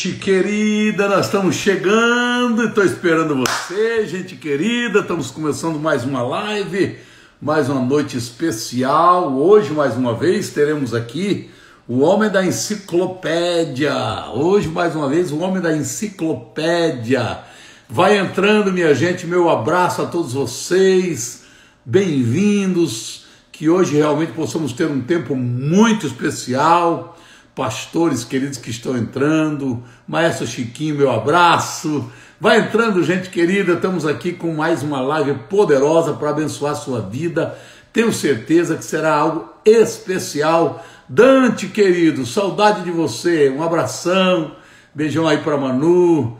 gente querida, nós estamos chegando, e estou esperando você, gente querida. Estamos começando mais uma live, mais uma noite especial. Hoje, mais uma vez, teremos aqui o homem da enciclopédia. Hoje, mais uma vez, o homem da enciclopédia. Vai entrando, minha gente, meu abraço a todos vocês, bem-vindos. Que hoje realmente possamos ter um tempo muito especial pastores queridos que estão entrando, Maestro Chiquinho, meu abraço. Vai entrando, gente querida, estamos aqui com mais uma live poderosa para abençoar sua vida. Tenho certeza que será algo especial. Dante, querido, saudade de você. Um abração. Beijão aí para Manu.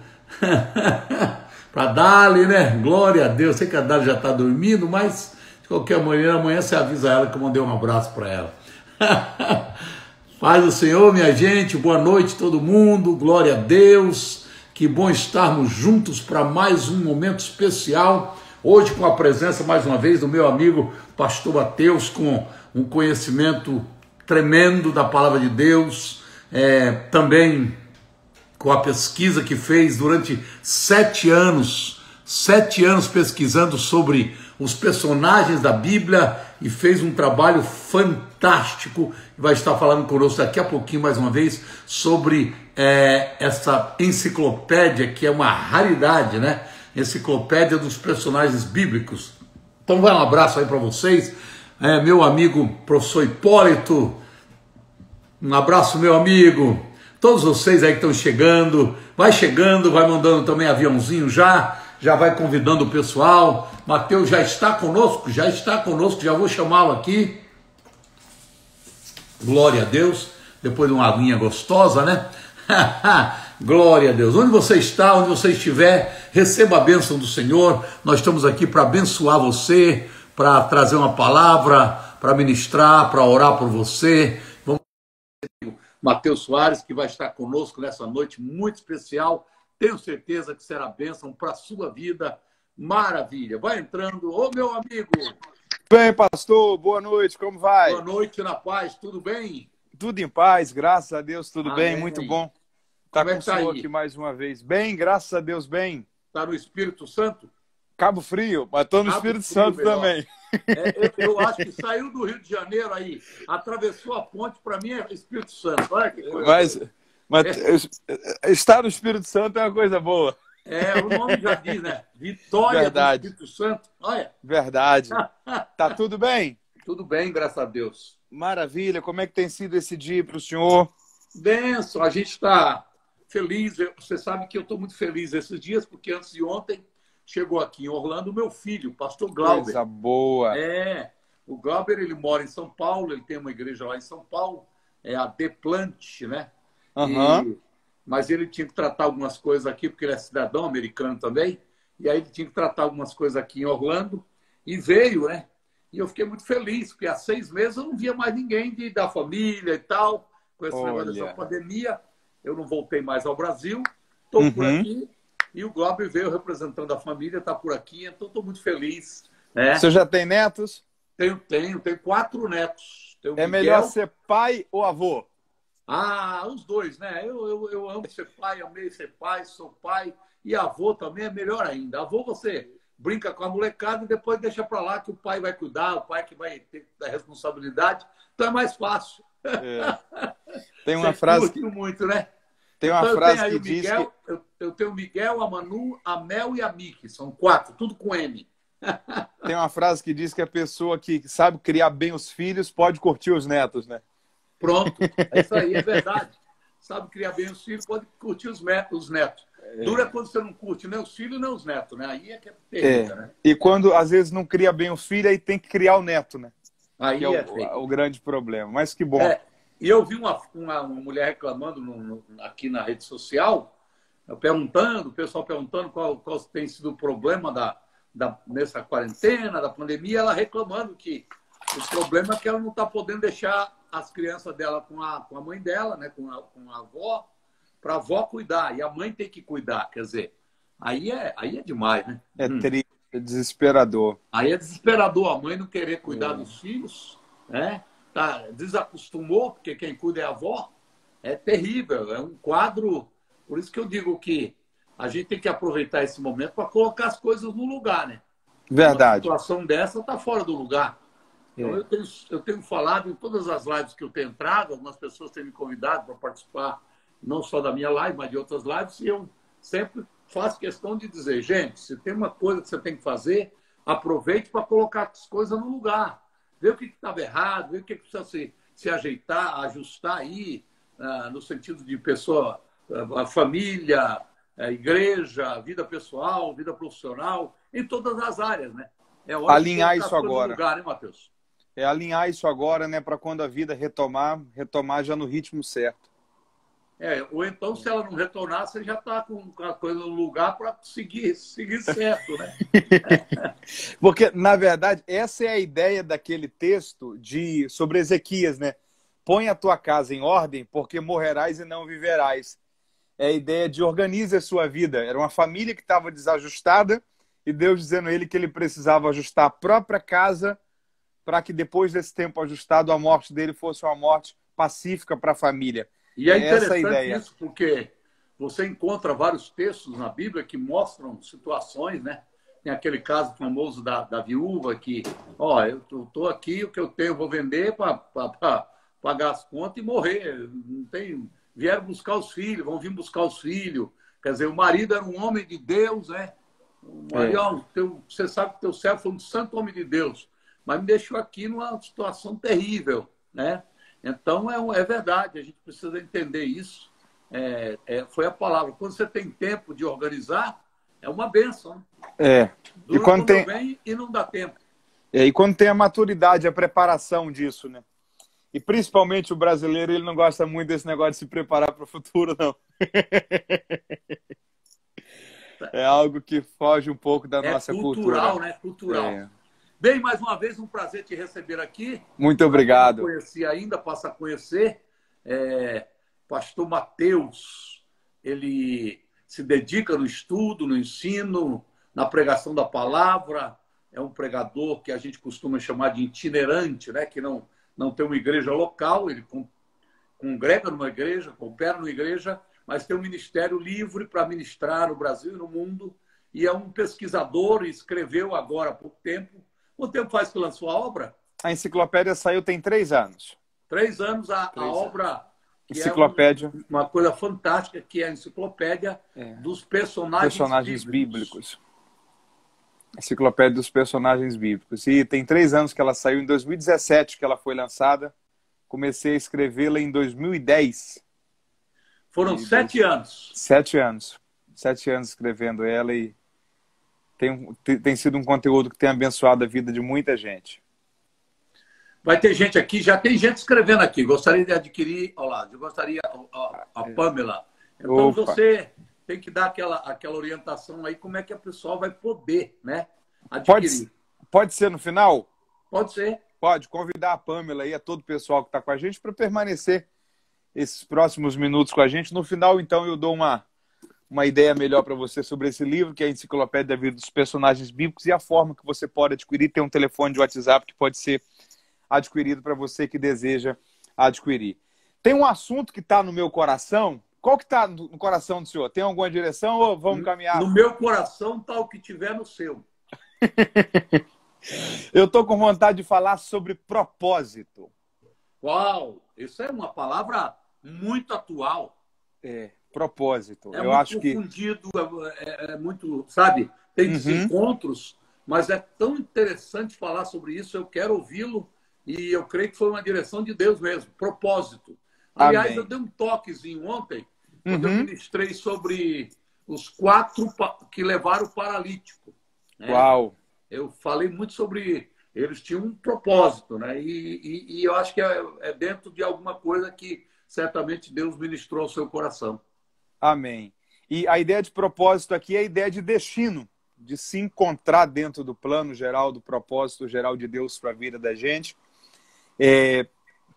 para Dali, né? Glória a Deus. Sei que a Dali já está dormindo, mas de qualquer maneira, amanhã você avisa ela que eu mandei um abraço para ela. Paz do Senhor, minha gente, boa noite todo mundo, glória a Deus, que bom estarmos juntos para mais um momento especial. Hoje, com a presença mais uma vez do meu amigo Pastor Mateus, com um conhecimento tremendo da palavra de Deus, é, também com a pesquisa que fez durante sete anos sete anos pesquisando sobre os personagens da Bíblia e fez um trabalho fantástico. Vai estar falando conosco daqui a pouquinho mais uma vez sobre é, essa enciclopédia que é uma raridade, né? Enciclopédia dos personagens bíblicos. Então vai um abraço aí para vocês, é, meu amigo professor Hipólito. Um abraço, meu amigo. Todos vocês aí que estão chegando, vai chegando, vai mandando também aviãozinho já já vai convidando o pessoal. Mateus já está conosco, já está conosco, já vou chamá-lo aqui. Glória a Deus. Depois de uma aguinha gostosa, né? Glória a Deus. Onde você está, onde você estiver, receba a bênção do Senhor. Nós estamos aqui para abençoar você, para trazer uma palavra, para ministrar, para orar por você. Vamos Mateus Soares, que vai estar conosco nessa noite muito especial. Tenho certeza que será bênção para a sua vida. Maravilha. Vai entrando. Ô, meu amigo. Bem, pastor. Boa noite. Como vai? Boa noite, na paz. Tudo bem? Tudo em paz. Graças a Deus. Tudo Amém. bem. Muito bom. Tá Como é com é tá o senhor aí? aqui mais uma vez. Bem, graças a Deus, bem. Tá no Espírito Santo? Cabo Frio, mas estou no Cabo Espírito Frio, Santo melhor. também. É, eu, eu, acho que saiu do Rio de Janeiro aí, atravessou a ponte, para mim é Espírito Santo. Olha que coisa. Mas... Mas é. estar no Espírito Santo é uma coisa boa. É, o nome já diz, né? Vitória Verdade. do Espírito Santo. Olha. Verdade. Tá tudo bem? Tudo bem, graças a Deus. Maravilha. Como é que tem sido esse dia para o senhor? Benção. A gente está feliz. Você sabe que eu estou muito feliz esses dias, porque antes de ontem chegou aqui em Orlando meu filho, o pastor Glauber. Coisa boa. É. O Glauber, ele mora em São Paulo, ele tem uma igreja lá em São Paulo, é a Deplante, né? Uhum. E, mas ele tinha que tratar algumas coisas aqui, porque ele é cidadão americano também. E aí ele tinha que tratar algumas coisas aqui em Orlando. E veio, né? E eu fiquei muito feliz, porque há seis meses eu não via mais ninguém de, da família e tal. Com esse Olha. negócio dessa pandemia, eu não voltei mais ao Brasil. Estou uhum. por aqui. E o Globo veio representando a família, está por aqui. Então estou muito feliz. Né? Você já tem netos? Tenho, tenho. Tenho quatro netos. Tenho é Miguel, melhor ser pai ou avô? Ah, os dois, né? Eu, eu, eu amo ser pai, amei ser pai, sou pai. E avô também é melhor ainda. Avô você brinca com a molecada e depois deixa para lá que o pai vai cuidar, o pai que vai ter a responsabilidade. Então é mais fácil. É. Tem uma você frase que muito, né? Tem uma então, frase que diz Miguel, que... Eu, eu tenho o Miguel, a Manu, a Mel e a Miki. São quatro, tudo com M. Tem uma frase que diz que a pessoa que sabe criar bem os filhos pode curtir os netos, né? Pronto. É isso aí, é verdade. Sabe criar bem os filhos, pode curtir os, os netos. É. Dura quando você não curte nem os filhos, nem os netos, né? Aí é que é perigoso é. né? E quando, às vezes, não cria bem o filho, aí tem que criar o neto, né? Aí que é, é o, o, grande problema. Mas que bom. É. E eu vi uma, uma, uma mulher reclamando no, no, aqui na rede social, perguntando, o pessoal perguntando qual, qual tem sido o problema da, da, nessa quarentena, da pandemia, ela reclamando que o problema é que ela não está podendo deixar as crianças dela com a, com a mãe dela, né? com, a, com a avó, para a avó cuidar. E a mãe tem que cuidar. Quer dizer, aí é, aí é demais, né? É hum. triste, é desesperador. Aí é desesperador a mãe não querer cuidar é. dos filhos, né? Tá, desacostumou, porque quem cuida é a avó. É terrível, é um quadro. Por isso que eu digo que a gente tem que aproveitar esse momento para colocar as coisas no lugar, né? Verdade. Uma situação dessa está fora do lugar. Então, é. eu tenho, eu tenho falado em todas as lives que eu tenho entrado, algumas pessoas têm me convidado para participar, não só da minha live, mas de outras lives, e eu sempre faço questão de dizer, gente, se tem uma coisa que você tem que fazer, aproveite para colocar as coisas no lugar. Vê o que estava errado, vê o que precisa se, se ajeitar, ajustar aí, ah, no sentido de pessoa, ah, a família, a igreja, vida pessoal, vida profissional, em todas as áreas, né? É Alinhar tá isso agora. Lugar, hein, Matheus? é alinhar isso agora, né, para quando a vida retomar, retomar já no ritmo certo. É, ou então se ela não retornar, você já está com a coisa no lugar para seguir, seguir certo, né? Porque, na verdade, essa é a ideia daquele texto de sobre Ezequias, né? Põe a tua casa em ordem, porque morrerás e não viverás. É a ideia de organize a sua vida. Era uma família que estava desajustada e Deus dizendo a ele que ele precisava ajustar a própria casa para que depois desse tempo ajustado a morte dele fosse uma morte pacífica para a família. E é, é interessante isso, porque você encontra vários textos na Bíblia que mostram situações, né? Tem aquele caso famoso da, da viúva que, ó, eu estou aqui, o que eu tenho eu vou vender para pagar as contas e morrer. Não tem... Vieram buscar os filhos, vão vir buscar os filhos. Quer dizer, o marido era um homem de Deus, né? O marido, é. ó, teu, você sabe que teu servo foi um santo homem de Deus mas me deixou aqui numa situação terrível, né? Então, é, é verdade, a gente precisa entender isso. É, é, foi a palavra. Quando você tem tempo de organizar, é uma benção. Né? É. Dura e quando tem... bem e não dá tempo. É, e quando tem a maturidade, a preparação disso, né? E principalmente o brasileiro, ele não gosta muito desse negócio de se preparar para o futuro, não. é algo que foge um pouco da é nossa cultural, cultura. Cultural, né? né? Cultural. É. Bem, mais uma vez, um prazer te receber aqui. Muito obrigado. Não conheci ainda, passa a conhecer. É, pastor Mateus, ele se dedica no estudo, no ensino, na pregação da palavra. É um pregador que a gente costuma chamar de itinerante, né? que não, não tem uma igreja local, ele congrega numa igreja, coopera numa igreja, mas tem um ministério livre para ministrar no Brasil e no mundo. E é um pesquisador escreveu agora há pouco tempo Quanto tempo faz que lançou a obra? A enciclopédia saiu tem três anos. Três anos a, três a anos. obra. É enciclopédia. É uma, uma coisa fantástica que é a enciclopédia é. dos personagens, personagens bíblicos. bíblicos. Enciclopédia dos personagens bíblicos. E tem três anos que ela saiu, em 2017 que ela foi lançada. Comecei a escrevê-la em 2010. Foram e sete dois... anos. Sete anos. Sete anos escrevendo ela e tem, tem sido um conteúdo que tem abençoado a vida de muita gente. Vai ter gente aqui, já tem gente escrevendo aqui. Gostaria de adquirir, olá, eu gostaria, a, a é. Pamela. Então Opa. você tem que dar aquela, aquela orientação aí, como é que a pessoa vai poder, né? Adquirir. Pode, pode ser no final? Pode ser. Pode convidar a Pamela e a todo o pessoal que está com a gente para permanecer esses próximos minutos com a gente. No final, então, eu dou uma uma ideia melhor para você sobre esse livro, que é a Enciclopédia da Vida dos Personagens Bíblicos, e a forma que você pode adquirir. Tem um telefone de WhatsApp que pode ser adquirido para você que deseja adquirir. Tem um assunto que está no meu coração. Qual que está no coração do senhor? Tem alguma direção ou vamos caminhar? No meu coração está o que tiver no seu. Eu estou com vontade de falar sobre propósito. Uau! Isso é uma palavra muito atual. É propósito. É eu acho confundido, que é, é, é, muito, sabe? Tem uhum. encontros, mas é tão interessante falar sobre isso. Eu quero ouvi-lo e eu creio que foi uma direção de Deus mesmo, propósito. Aliás, Amém. eu dei um toquezinho ontem quando uhum. eu ministrei sobre os quatro que levaram o paralítico. Né? Uau! Eu falei muito sobre eles tinham um propósito, né? E, e, e eu acho que é, é dentro de alguma coisa que certamente Deus ministrou ao seu coração. Amém. E a ideia de propósito aqui é a ideia de destino, de se encontrar dentro do plano geral, do propósito geral de Deus para a vida da gente. É,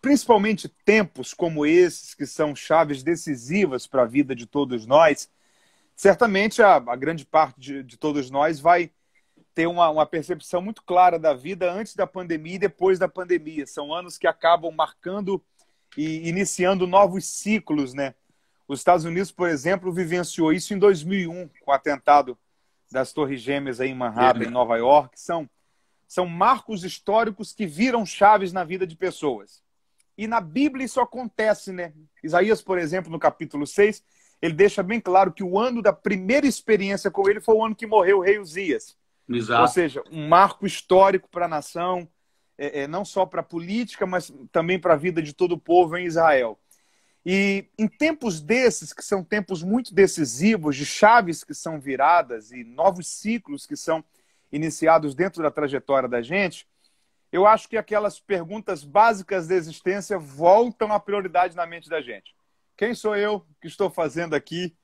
principalmente tempos como esses, que são chaves decisivas para a vida de todos nós, certamente a, a grande parte de, de, todos nós vai ter uma, uma percepção muito clara da vida antes da pandemia e depois da pandemia. São anos que acabam marcando e iniciando novos ciclos, né? Os Estados Unidos, por exemplo, vivenciou isso em 2001, com o atentado das Torres Gêmeas aí em Manhattan, em Nova York. São, são marcos históricos que viram chaves na vida de pessoas. E na Bíblia isso acontece, né? Isaías, por exemplo, no capítulo 6, ele deixa bem claro que o ano da primeira experiência com ele foi o ano que morreu o rei Uzias. Exato. Ou seja, um marco histórico para a nação, é, é, não só para a política, mas também para a vida de todo o povo em Israel. E em tempos desses, que são tempos muito decisivos, de chaves que são viradas e novos ciclos que são iniciados dentro da trajetória da gente, eu acho que aquelas perguntas básicas da existência voltam à prioridade na mente da gente. Quem sou eu? que estou fazendo aqui?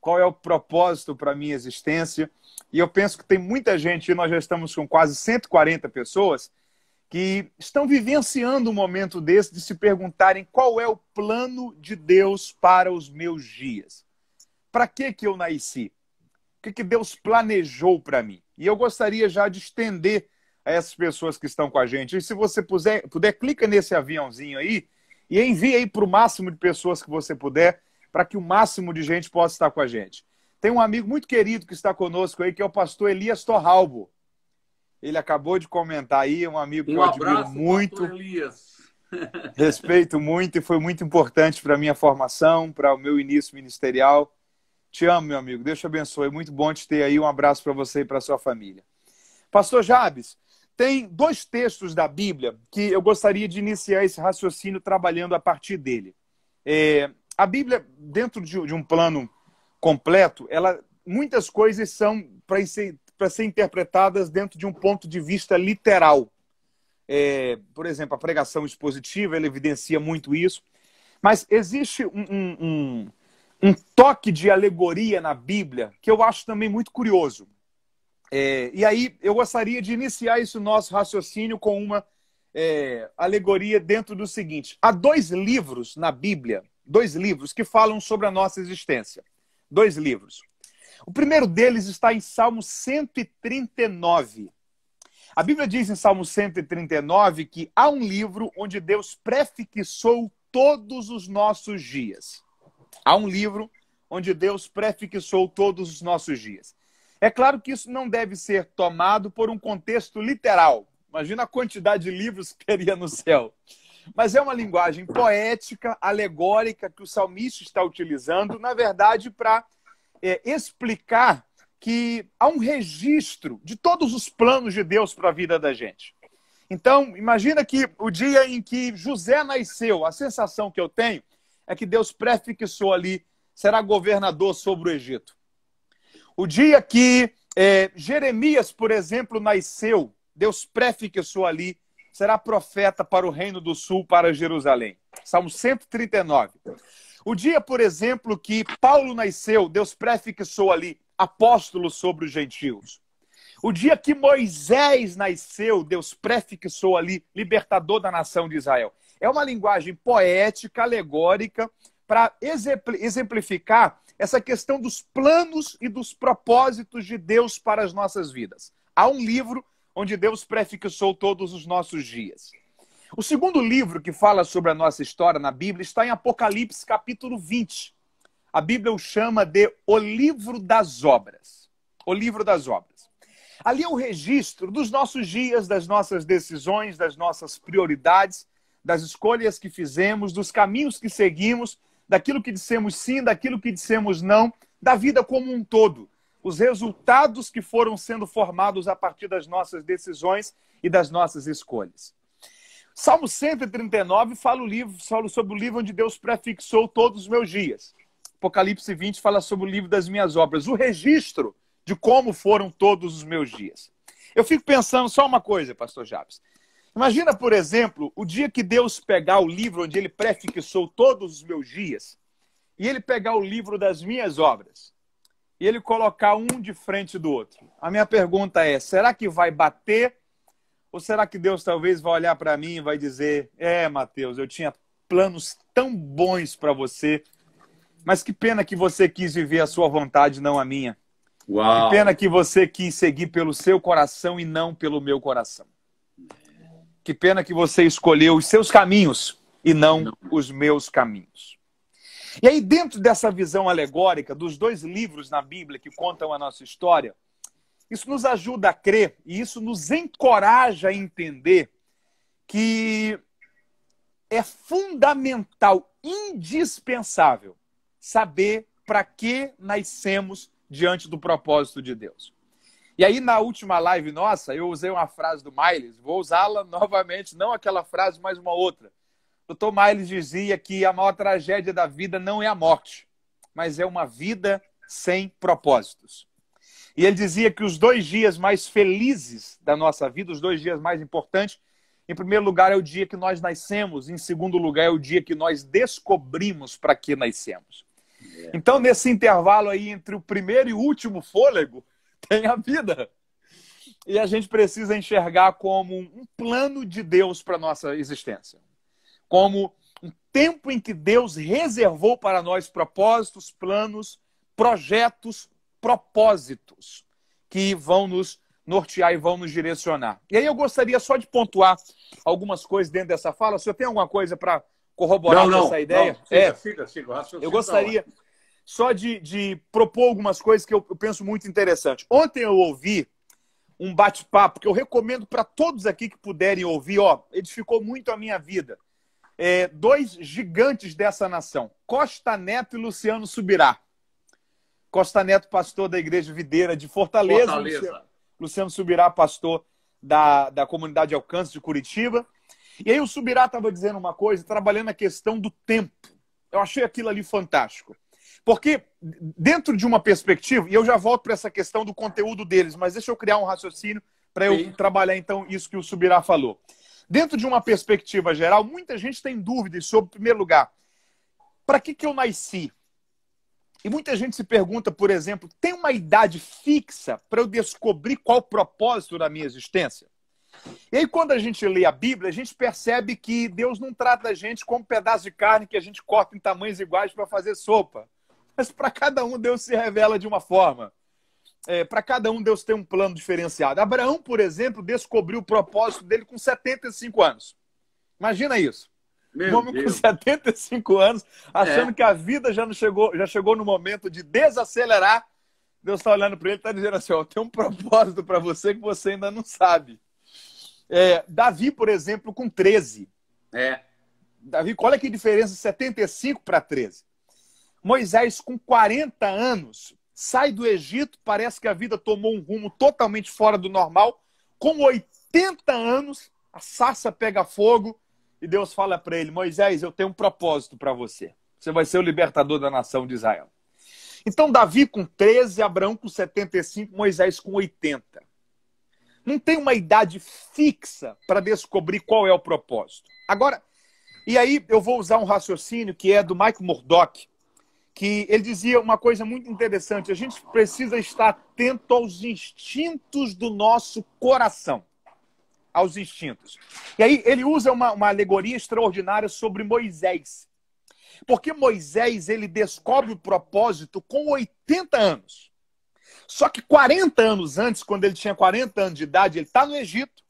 Qual é o propósito para a minha existência? E eu penso que tem muita gente, e nós já estamos com quase 140 pessoas, que estão vivenciando um momento desse de se perguntarem qual é o plano de Deus para os meus dias. Para que que eu nasci? O que, que Deus planejou para mim? E eu gostaria já de estender a essas pessoas que estão com a gente. E se você puder, puder clica nesse aviãozinho aí e envie aí para o máximo de pessoas que você puder, para que o máximo de gente possa estar com a gente. Tem um amigo muito querido que está conosco aí, que é o pastor Elias Torralbo. Ele acabou de comentar aí, um amigo um que eu abraço, admiro muito. Elias. Respeito muito e foi muito importante para a minha formação, para o meu início ministerial. Te amo, meu amigo. Deus te abençoe. É muito bom te ter aí. Um abraço para você e para sua família. Pastor Jabes, tem dois textos da Bíblia que eu gostaria de iniciar esse raciocínio trabalhando a partir dele. É, a Bíblia, dentro de, de um plano completo, ela muitas coisas são para para ser interpretadas dentro de um ponto de vista literal. É, por exemplo, a pregação expositiva, ela evidencia muito isso. Mas existe um, um, um, toque de alegoria na Bíblia que eu acho também muito curioso. É, e aí eu gostaria de iniciar esse nosso raciocínio com uma é, alegoria dentro do seguinte: há dois livros na Bíblia, dois livros que falam sobre a nossa existência. Dois livros. O primeiro deles está em Salmo 139. A Bíblia diz em Salmo 139 que há um livro onde Deus prefixou todos os nossos dias. Há um livro onde Deus prefixou todos os nossos dias. É claro que isso não deve ser tomado por um contexto literal. Imagina a quantidade de livros que teria no céu. Mas é uma linguagem poética, alegórica que o salmista está utilizando, na verdade, para é, explicar que há um registro de todos os planos de Deus para a vida da gente. Então, imagina que o dia em que José nasceu, a sensação que eu tenho é que Deus prefixou ali, será governador sobre o Egito. O dia que é, Jeremias, por exemplo, nasceu, Deus prefixou ali, será profeta para o reino do sul, para Jerusalém. Salmo 139. O dia, por exemplo, que Paulo nasceu, Deus prefixou ali apóstolo sobre os gentios. O dia que Moisés nasceu, Deus prefixou ali libertador da nação de Israel. É uma linguagem poética, alegórica, para exemplificar essa questão dos planos e dos propósitos de Deus para as nossas vidas. Há um livro onde Deus prefixou todos os nossos dias. O segundo livro que fala sobre a nossa história na Bíblia está em Apocalipse, capítulo 20. A Bíblia o chama de O Livro das Obras. O Livro das Obras. Ali é o registro dos nossos dias, das nossas decisões, das nossas prioridades, das escolhas que fizemos, dos caminhos que seguimos, daquilo que dissemos sim, daquilo que dissemos não, da vida como um todo. Os resultados que foram sendo formados a partir das nossas decisões e das nossas escolhas. Salmo 139 fala, o livro, fala sobre o livro onde Deus prefixou todos os meus dias. Apocalipse 20 fala sobre o livro das minhas obras, o registro de como foram todos os meus dias. Eu fico pensando só uma coisa, pastor Jabes. Imagina, por exemplo, o dia que Deus pegar o livro onde ele prefixou todos os meus dias, e ele pegar o livro das minhas obras, e ele colocar um de frente do outro. A minha pergunta é: será que vai bater ou será que Deus talvez vai olhar para mim e vai dizer: É, Mateus, eu tinha planos tão bons para você, mas que pena que você quis viver a sua vontade, não a minha. Uau. Que pena que você quis seguir pelo seu coração e não pelo meu coração. Que pena que você escolheu os seus caminhos e não, não. os meus caminhos. E aí, dentro dessa visão alegórica dos dois livros na Bíblia que contam a nossa história, isso nos ajuda a crer e isso nos encoraja a entender que é fundamental, indispensável, saber para que nascemos diante do propósito de Deus. E aí, na última live nossa, eu usei uma frase do Miles, vou usá-la novamente, não aquela frase, mas uma outra. O Dr. Miles dizia que a maior tragédia da vida não é a morte, mas é uma vida sem propósitos. E ele dizia que os dois dias mais felizes da nossa vida, os dois dias mais importantes, em primeiro lugar é o dia que nós nascemos, em segundo lugar é o dia que nós descobrimos para que nascemos. É. Então, nesse intervalo aí entre o primeiro e o último fôlego, tem a vida. E a gente precisa enxergar como um plano de Deus para nossa existência. Como um tempo em que Deus reservou para nós propósitos, planos, projetos, propósitos que vão nos nortear e vão nos direcionar. E aí eu gostaria só de pontuar algumas coisas dentro dessa fala. O senhor tem alguma coisa para corroborar não, não, essa ideia? Não, siga, é, siga, siga, siga eu tá gostaria só de, de, propor algumas coisas que eu, eu penso muito interessante. Ontem eu ouvi um bate-papo que eu recomendo para todos aqui que puderem ouvir. Ó, edificou muito a minha vida. É, dois gigantes dessa nação, Costa Neto e Luciano Subirá. Costa Neto, pastor da Igreja Videira de Fortaleza. Fortaleza. Luciano, Luciano Subirá, pastor da, da comunidade Alcance de Curitiba. E aí o Subirá estava dizendo uma coisa, trabalhando a questão do tempo. Eu achei aquilo ali fantástico. Porque, dentro de uma perspectiva, e eu já volto para essa questão do conteúdo deles, mas deixa eu criar um raciocínio para eu Sim. trabalhar então isso que o Subirá falou. Dentro de uma perspectiva geral, muita gente tem dúvidas sobre, em primeiro lugar, para que, que eu nasci? E muita gente se pergunta, por exemplo, tem uma idade fixa para eu descobrir qual o propósito da minha existência? E aí, quando a gente lê a Bíblia, a gente percebe que Deus não trata a gente como um pedaço de carne que a gente corta em tamanhos iguais para fazer sopa. Mas para cada um, Deus se revela de uma forma. É, para cada um, Deus tem um plano diferenciado. Abraão, por exemplo, descobriu o propósito dele com 75 anos. Imagina isso. Meu um homem Deus. com 75 anos, achando é. que a vida já não chegou, já chegou no momento de desacelerar. Deus está olhando para ele e está dizendo assim: ó, tem um propósito para você que você ainda não sabe. É, Davi, por exemplo, com 13. É. Davi, olha é que é diferença 75 para 13. Moisés, com 40 anos, sai do Egito, parece que a vida tomou um rumo totalmente fora do normal. Com 80 anos, a sarça pega fogo e Deus fala para ele: Moisés, eu tenho um propósito para você. Você vai ser o libertador da nação de Israel. Então, Davi com 13, Abraão com 75, Moisés com 80. Não tem uma idade fixa para descobrir qual é o propósito. Agora, e aí eu vou usar um raciocínio que é do Mike Murdock, que ele dizia uma coisa muito interessante: a gente precisa estar atento aos instintos do nosso coração aos instintos. E aí ele usa uma, uma alegoria extraordinária sobre Moisés. Porque Moisés ele descobre o propósito com 80 anos. Só que 40 anos antes, quando ele tinha 40 anos de idade, ele está no Egito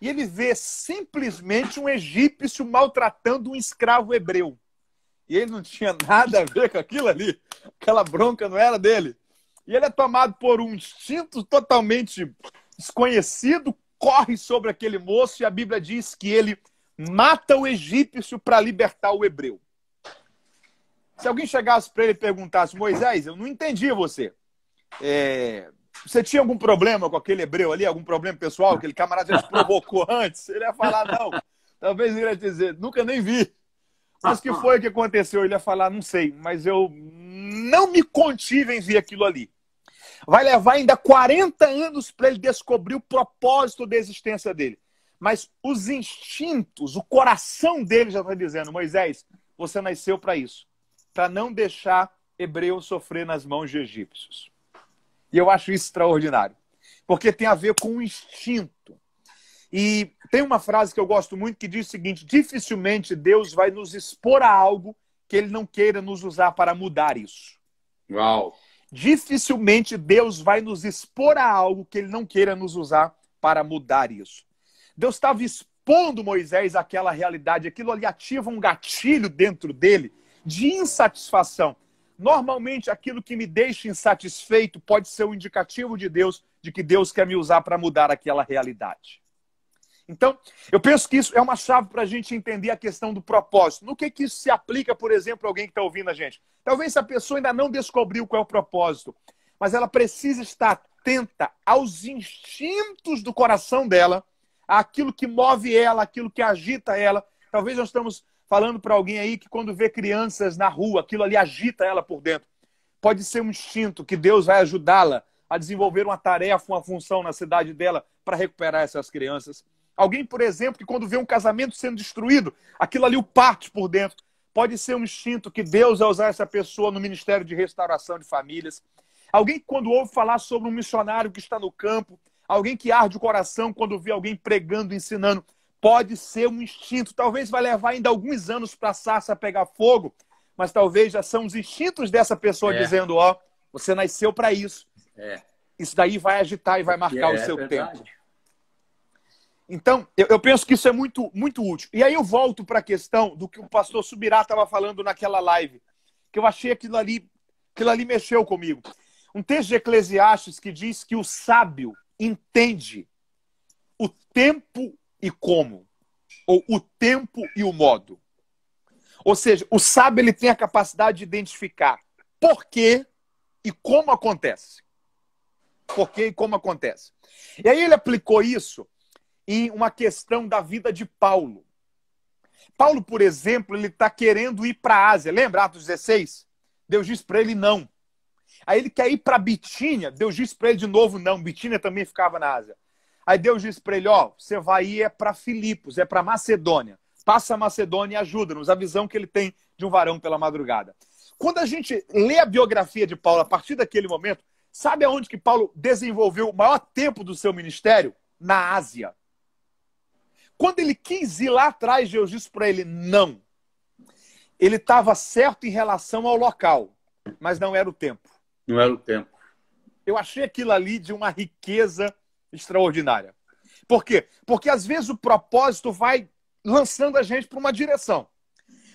e ele vê simplesmente um egípcio maltratando um escravo hebreu. E ele não tinha nada a ver com aquilo ali. Aquela bronca não era dele. E ele é tomado por um instinto totalmente desconhecido, corre sobre aquele moço e a Bíblia diz que ele mata o egípcio para libertar o hebreu. Se alguém chegasse para ele e perguntasse, Moisés, eu não entendi você. É... Você tinha algum problema com aquele hebreu ali, algum problema pessoal, aquele camarada já te provocou antes? Ele ia falar, não. Talvez ele ia dizer, nunca nem vi. Mas que foi que aconteceu? Ele ia falar, não sei, mas eu não me contive em ver aquilo ali. Vai levar ainda 40 anos para ele descobrir o propósito da existência dele. Mas os instintos, o coração dele já está dizendo: Moisés, você nasceu para isso, para não deixar hebreu sofrer nas mãos de egípcios. E eu acho isso extraordinário, porque tem a ver com o instinto. E tem uma frase que eu gosto muito que diz o seguinte: dificilmente Deus vai nos expor a algo que ele não queira nos usar para mudar isso. Uau! Dificilmente Deus vai nos expor a algo que ele não queira nos usar para mudar isso. Deus estava expondo Moisés àquela realidade, aquilo ali ativa um gatilho dentro dele de insatisfação. Normalmente, aquilo que me deixa insatisfeito pode ser um indicativo de Deus, de que Deus quer me usar para mudar aquela realidade. Então, eu penso que isso é uma chave para a gente entender a questão do propósito. No que, que isso se aplica, por exemplo, a alguém que está ouvindo a gente? Talvez a pessoa ainda não descobriu qual é o propósito, mas ela precisa estar atenta aos instintos do coração dela, aquilo que move ela, aquilo que agita ela. Talvez nós estamos falando para alguém aí que quando vê crianças na rua, aquilo ali agita ela por dentro. Pode ser um instinto que Deus vai ajudá-la a desenvolver uma tarefa, uma função na cidade dela para recuperar essas crianças. Alguém, por exemplo, que quando vê um casamento sendo destruído, aquilo ali o parte por dentro. Pode ser um instinto que Deus vai usar essa pessoa no ministério de restauração de famílias. Alguém que, quando ouve falar sobre um missionário que está no campo, alguém que arde o coração quando vê alguém pregando, ensinando, pode ser um instinto. Talvez vai levar ainda alguns anos para a sarça pegar fogo, mas talvez já são os instintos dessa pessoa é. dizendo: ó, você nasceu para isso. É. Isso daí vai agitar e vai marcar é, o seu tempo. Então, eu, eu, penso que isso é muito, muito útil. E aí eu volto para a questão do que o pastor Subirá estava falando naquela live, que eu achei aquilo ali, aquilo ali mexeu comigo. Um texto de Eclesiastes que diz que o sábio entende o tempo e como, ou o tempo e o modo. Ou seja, o sábio ele tem a capacidade de identificar por quê e como acontece. Por quê e como acontece. E aí ele aplicou isso e uma questão da vida de Paulo. Paulo, por exemplo, ele está querendo ir para a Ásia. Lembra Atos 16? Deus diz para ele não. Aí ele quer ir para Bitínia. Deus diz para ele de novo não. Bitínia também ficava na Ásia. Aí Deus diz para ele: ó, você vai ir é para Filipos, é para Macedônia. Passa a Macedônia e ajuda-nos. A visão que ele tem de um varão pela madrugada. Quando a gente lê a biografia de Paulo a partir daquele momento, sabe aonde que Paulo desenvolveu o maior tempo do seu ministério? Na Ásia. Quando ele quis ir lá atrás, Deus disse para ele: não. Ele estava certo em relação ao local, mas não era o tempo. Não era o tempo. Eu achei aquilo ali de uma riqueza extraordinária. Por quê? Porque às vezes o propósito vai lançando a gente para uma direção.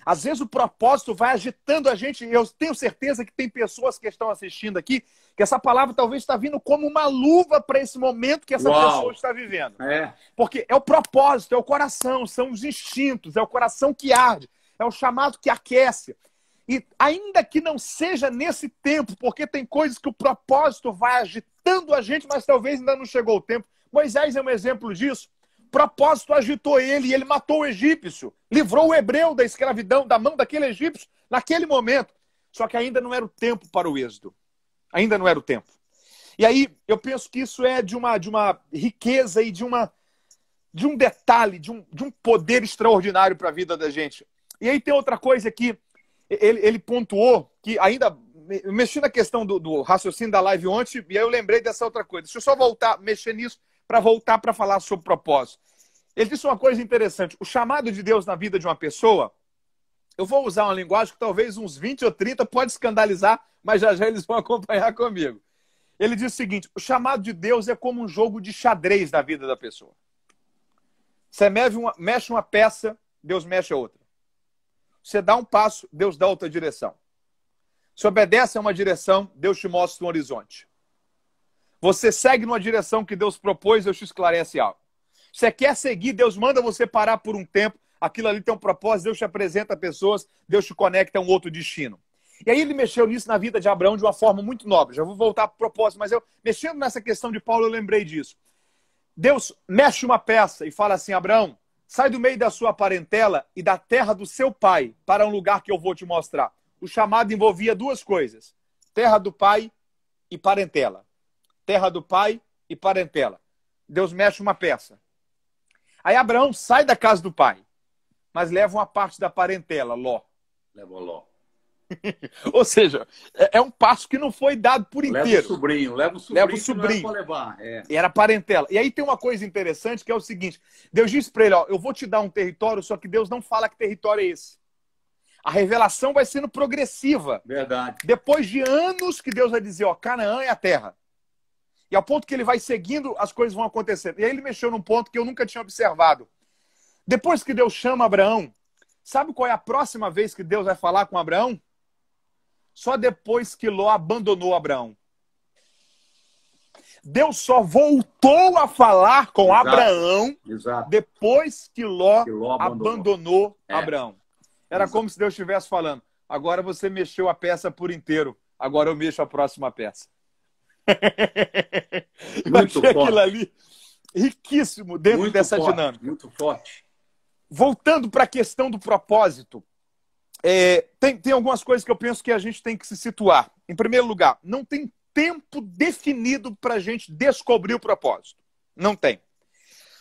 Às vezes o propósito vai agitando a gente. Eu tenho certeza que tem pessoas que estão assistindo aqui que essa palavra talvez está vindo como uma luva para esse momento que essa Uau. pessoa está vivendo. É. Porque é o propósito, é o coração, são os instintos, é o coração que arde, é o chamado que aquece. E ainda que não seja nesse tempo, porque tem coisas que o propósito vai agitando a gente, mas talvez ainda não chegou o tempo. Moisés é um exemplo disso propósito agitou ele e ele matou o egípcio, livrou o hebreu da escravidão, da mão daquele egípcio, naquele momento. Só que ainda não era o tempo para o êxodo. Ainda não era o tempo. E aí eu penso que isso é de uma, de uma riqueza e de, uma, de um detalhe, de um, de um poder extraordinário para a vida da gente. E aí tem outra coisa que ele, ele pontuou, que ainda mexi na questão do, do raciocínio da live ontem, e aí eu lembrei dessa outra coisa. Deixa eu só voltar, mexer nisso para voltar para falar sobre propósito. Ele disse uma coisa interessante: o chamado de Deus na vida de uma pessoa, eu vou usar uma linguagem que talvez uns 20 ou 30 pode escandalizar, mas já já eles vão acompanhar comigo. Ele diz o seguinte: o chamado de Deus é como um jogo de xadrez na vida da pessoa. Você uma, mexe uma peça, Deus mexe a outra. Você dá um passo, Deus dá outra direção. Se obedece a uma direção, Deus te mostra um horizonte. Você segue numa direção que Deus propôs, Deus te esclarece algo. Você quer seguir, Deus manda você parar por um tempo, aquilo ali tem um propósito, Deus te apresenta pessoas, Deus te conecta a um outro destino. E aí ele mexeu nisso na vida de Abraão de uma forma muito nobre. Já vou voltar para o propósito, mas eu mexendo nessa questão de Paulo, eu lembrei disso. Deus mexe uma peça e fala assim: Abraão, sai do meio da sua parentela e da terra do seu pai para um lugar que eu vou te mostrar. O chamado envolvia duas coisas: terra do pai e parentela terra do pai e parentela. Deus mexe uma peça. Aí Abraão sai da casa do pai, mas leva uma parte da parentela, Ló. Leva Ló. Ou seja, é, é um passo que não foi dado por inteiro. Leva o sobrinho, leva o sobrinho. Leva o sobrinho. levar, é. Era parentela. E aí tem uma coisa interessante que é o seguinte: Deus diz para ele: ó, eu vou te dar um território, só que Deus não fala que território é esse. A revelação vai sendo progressiva. Verdade. Depois de anos que Deus vai dizer: ó, Canaã é a terra. E ao ponto que ele vai seguindo, as coisas vão acontecendo. E aí ele mexeu num ponto que eu nunca tinha observado. Depois que Deus chama Abraão, sabe qual é a próxima vez que Deus vai falar com Abraão? Só depois que Ló abandonou Abraão. Deus só voltou a falar com exato, Abraão exato. depois que Ló, que Ló abandonou, abandonou é. Abraão. Era exato. como se Deus estivesse falando: agora você mexeu a peça por inteiro, agora eu mexo a próxima peça. Muito forte. aquilo ali riquíssimo dentro muito dessa forte, dinâmica. Muito forte. Voltando para a questão do propósito, é, tem, tem algumas coisas que eu penso que a gente tem que se situar. Em primeiro lugar, não tem tempo definido para a gente descobrir o propósito. Não tem.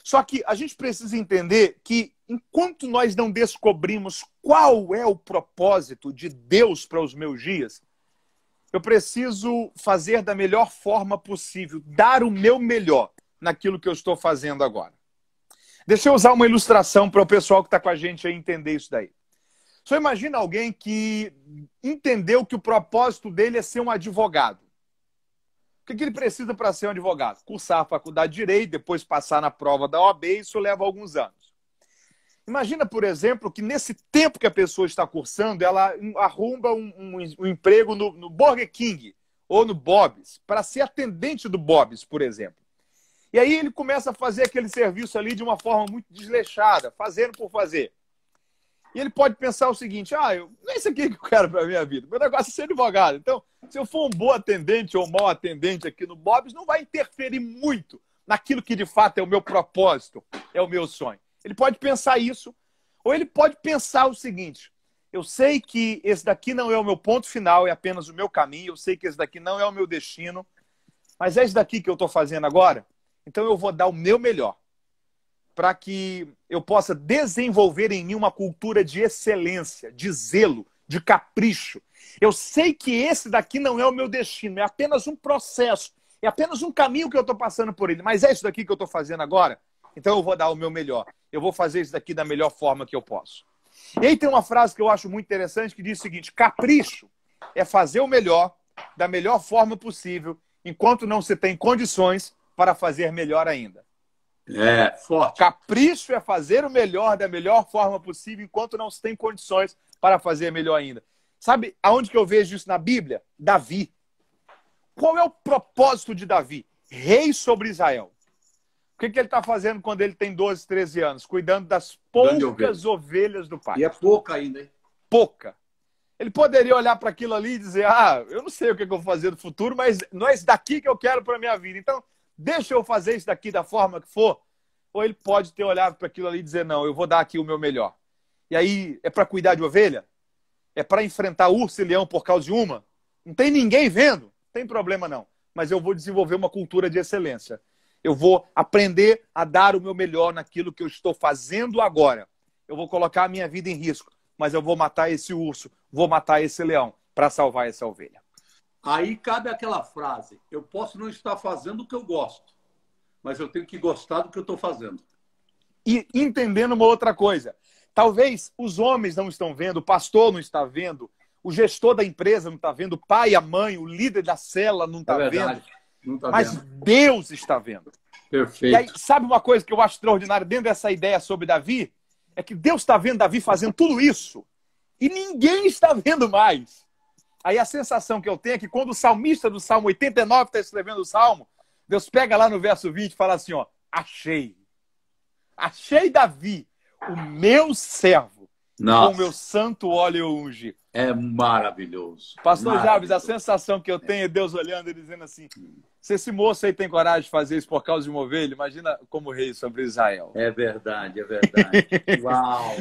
Só que a gente precisa entender que enquanto nós não descobrimos qual é o propósito de Deus para os meus dias, eu preciso fazer da melhor forma possível, dar o meu melhor naquilo que eu estou fazendo agora. Deixa eu usar uma ilustração para o pessoal que está com a gente aí entender isso daí. Só imagina alguém que entendeu que o propósito dele é ser um advogado. O que, que ele precisa para ser um advogado? Cursar a faculdade de Direito, depois passar na prova da OAB, isso leva alguns anos. Imagina, por exemplo, que nesse tempo que a pessoa está cursando, ela arrumba um, um, um emprego no, no, Burger King ou no Bob's, para ser atendente do Bob's, por exemplo. E aí ele começa a fazer aquele serviço ali de uma forma muito desleixada, fazendo por fazer. E ele pode pensar o seguinte: ah, eu, não é isso aqui que eu quero para a minha vida. Meu negócio é ser advogado. Então, se eu for um bom atendente ou um mau atendente aqui no Bob's, não vai interferir muito naquilo que de fato é o meu propósito, é o meu sonho. Ele pode pensar isso, ou ele pode pensar o seguinte: eu sei que esse daqui não é o meu ponto final, é apenas o meu caminho, eu sei que esse daqui não é o meu destino, mas é isso daqui que eu estou fazendo agora, então eu vou dar o meu melhor para que eu possa desenvolver em mim uma cultura de excelência, de zelo, de capricho. Eu sei que esse daqui não é o meu destino, é apenas um processo, é apenas um caminho que eu estou passando por ele, mas é isso daqui que eu estou fazendo agora. Então eu vou dar o meu melhor. Eu vou fazer isso daqui da melhor forma que eu posso. E aí tem uma frase que eu acho muito interessante que diz o seguinte: capricho é fazer o melhor da melhor forma possível, enquanto não se tem condições para fazer melhor ainda. É, forte. Capricho é fazer o melhor da melhor forma possível, enquanto não se tem condições para fazer melhor ainda. Sabe aonde que eu vejo isso na Bíblia? Davi. Qual é o propósito de Davi? Rei sobre Israel. O que, que ele está fazendo quando ele tem 12, 13 anos? Cuidando das poucas ovelha. ovelhas do pai. E é pouca ainda, hein? Pouca. Ele poderia olhar para aquilo ali e dizer: Ah, eu não sei o que, eu vou fazer no futuro, mas não é isso daqui que eu quero para minha vida. Então, deixa eu fazer isso daqui da forma que for. Ou ele pode ter olhado para aquilo ali e dizer: Não, eu vou dar aqui o meu melhor. E aí, é para cuidar de ovelha? É para enfrentar urso e leão por causa de uma? Não tem ninguém vendo? Não tem problema não. Mas eu vou desenvolver uma cultura de excelência eu vou aprender a dar o meu melhor naquilo que eu estou fazendo agora. Eu vou colocar a minha vida em risco, mas eu vou matar esse urso, vou matar esse leão para salvar essa ovelha. Aí cabe aquela frase: eu posso não estar fazendo o que eu gosto, mas eu tenho que gostar do que eu estou fazendo. E entendendo uma outra coisa: talvez os homens não estão vendo, o pastor não está vendo, o gestor da empresa não está vendo, o pai, a mãe, o líder da cela não está é tá vendo Tá mas Deus está vendo. Perfeito. E aí, sabe uma coisa que eu acho extraordinária dentro dessa ideia sobre Davi? É que Deus está vendo Davi fazendo tudo isso e ninguém está vendo mais. Aí a sensação que eu tenho é que quando o salmista do Salmo 89 está escrevendo o salmo, Deus pega lá no verso 20 e fala assim: ó, achei. Achei Davi, o meu servo, Nossa. com o meu santo óleo unge. É maravilhoso. Pastor maravilhoso. Javes, a sensação que eu tenho é Deus olhando e dizendo assim: se esse moço aí tem coragem de fazer isso por causa de uma ovelha, imagina como rei sobre Israel. É verdade, é verdade. Uau!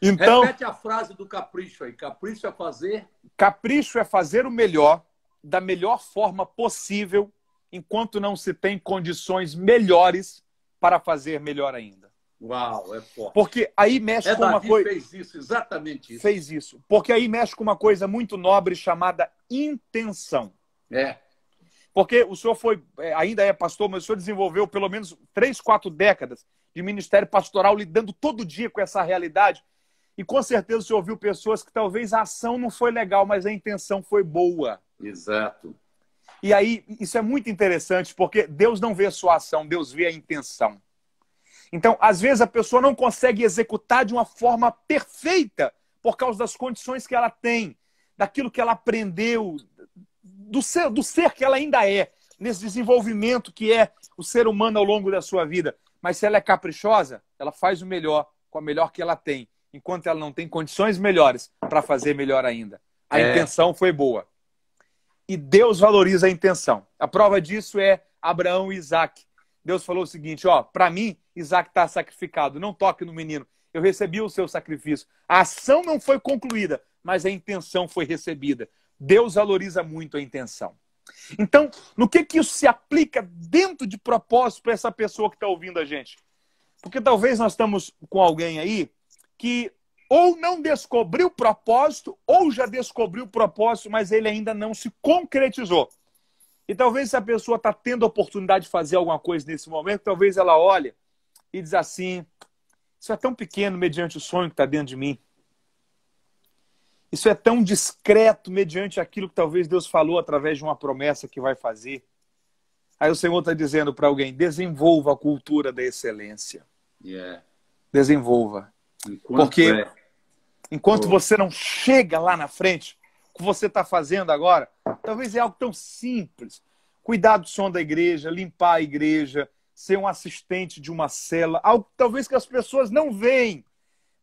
Então, Repete a frase do capricho aí. Capricho é fazer. Capricho é fazer o melhor, da melhor forma possível, enquanto não se tem condições melhores para fazer melhor ainda. Uau, é forte. Porque aí mexe é, com uma coisa. fez isso, exatamente isso. Fez isso. Porque aí mexe com uma coisa muito nobre chamada intenção. É. Porque o senhor foi, é, ainda é pastor, mas o senhor desenvolveu pelo menos três, quatro décadas de ministério pastoral lidando todo dia com essa realidade. E com certeza o senhor ouviu pessoas que talvez a ação não foi legal, mas a intenção foi boa. Exato. E aí, isso é muito interessante, porque Deus não vê a sua ação, Deus vê a intenção. Então, às vezes a pessoa não consegue executar de uma forma perfeita por causa das condições que ela tem, daquilo que ela aprendeu, do ser, do ser que ela ainda é, nesse desenvolvimento que é o ser humano ao longo da sua vida. Mas se ela é caprichosa, ela faz o melhor com a melhor que ela tem, enquanto ela não tem condições melhores para fazer melhor ainda. A é. intenção foi boa. E Deus valoriza a intenção. A prova disso é Abraão e Isaac. Deus falou o seguinte: ó, para mim, Isaac está sacrificado, não toque no menino. Eu recebi o seu sacrifício. A ação não foi concluída, mas a intenção foi recebida. Deus valoriza muito a intenção. Então, no que, que isso se aplica dentro de propósito para essa pessoa que está ouvindo a gente? Porque talvez nós estamos com alguém aí que ou não descobriu o propósito, ou já descobriu o propósito, mas ele ainda não se concretizou. E talvez essa pessoa está tendo a oportunidade de fazer alguma coisa nesse momento, talvez ela olhe e diz assim: Isso é tão pequeno mediante o sonho que está dentro de mim. Isso é tão discreto mediante aquilo que talvez Deus falou através de uma promessa que vai fazer. Aí o Senhor está dizendo para alguém: desenvolva a cultura da excelência. Yeah. Desenvolva. Enquanto Porque é. enquanto oh. você não chega lá na frente, o que você está fazendo agora, talvez é algo tão simples. Cuidar do som da igreja, limpar a igreja, ser um assistente de uma cela, algo talvez que as pessoas não veem,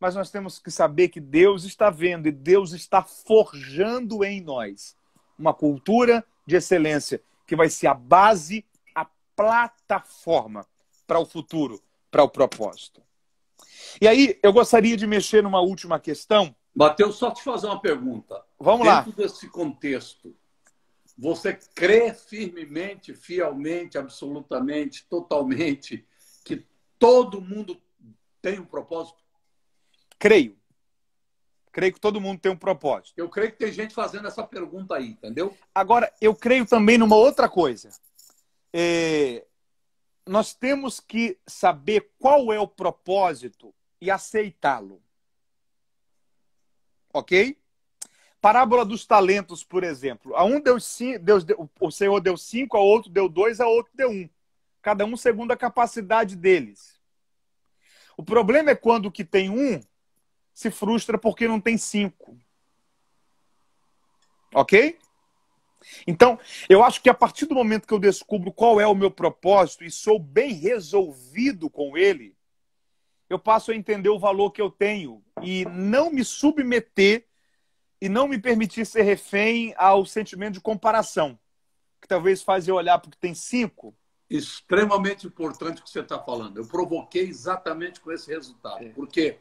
mas nós temos que saber que Deus está vendo e Deus está forjando em nós uma cultura de excelência que vai ser a base, a plataforma para o futuro, para o propósito. E aí, eu gostaria de mexer numa última questão. Mateus, só te fazer uma pergunta. Vamos Dentro lá. Dentro desse contexto, você crê firmemente, fielmente, absolutamente, totalmente que todo mundo tem um propósito? Creio. Creio que todo mundo tem um propósito. Eu creio que tem gente fazendo essa pergunta aí, entendeu? Agora, eu creio também numa outra coisa. É... Nós temos que saber qual é o propósito e aceitá-lo. Ok? Parábola dos talentos, por exemplo. A um deu cinco, Deus deu, o Senhor deu cinco, a outro deu dois, a outro deu um. Cada um segundo a capacidade deles. O problema é quando que tem um se frustra porque não tem cinco. Ok? Então, eu acho que a partir do momento que eu descubro qual é o meu propósito e sou bem resolvido com ele, eu passo a entender o valor que eu tenho e não me submeter e não me permitir ser refém ao sentimento de comparação, que talvez faz eu olhar porque tem cinco. Extremamente importante o que você está falando. Eu provoquei exatamente com esse resultado. É. Porque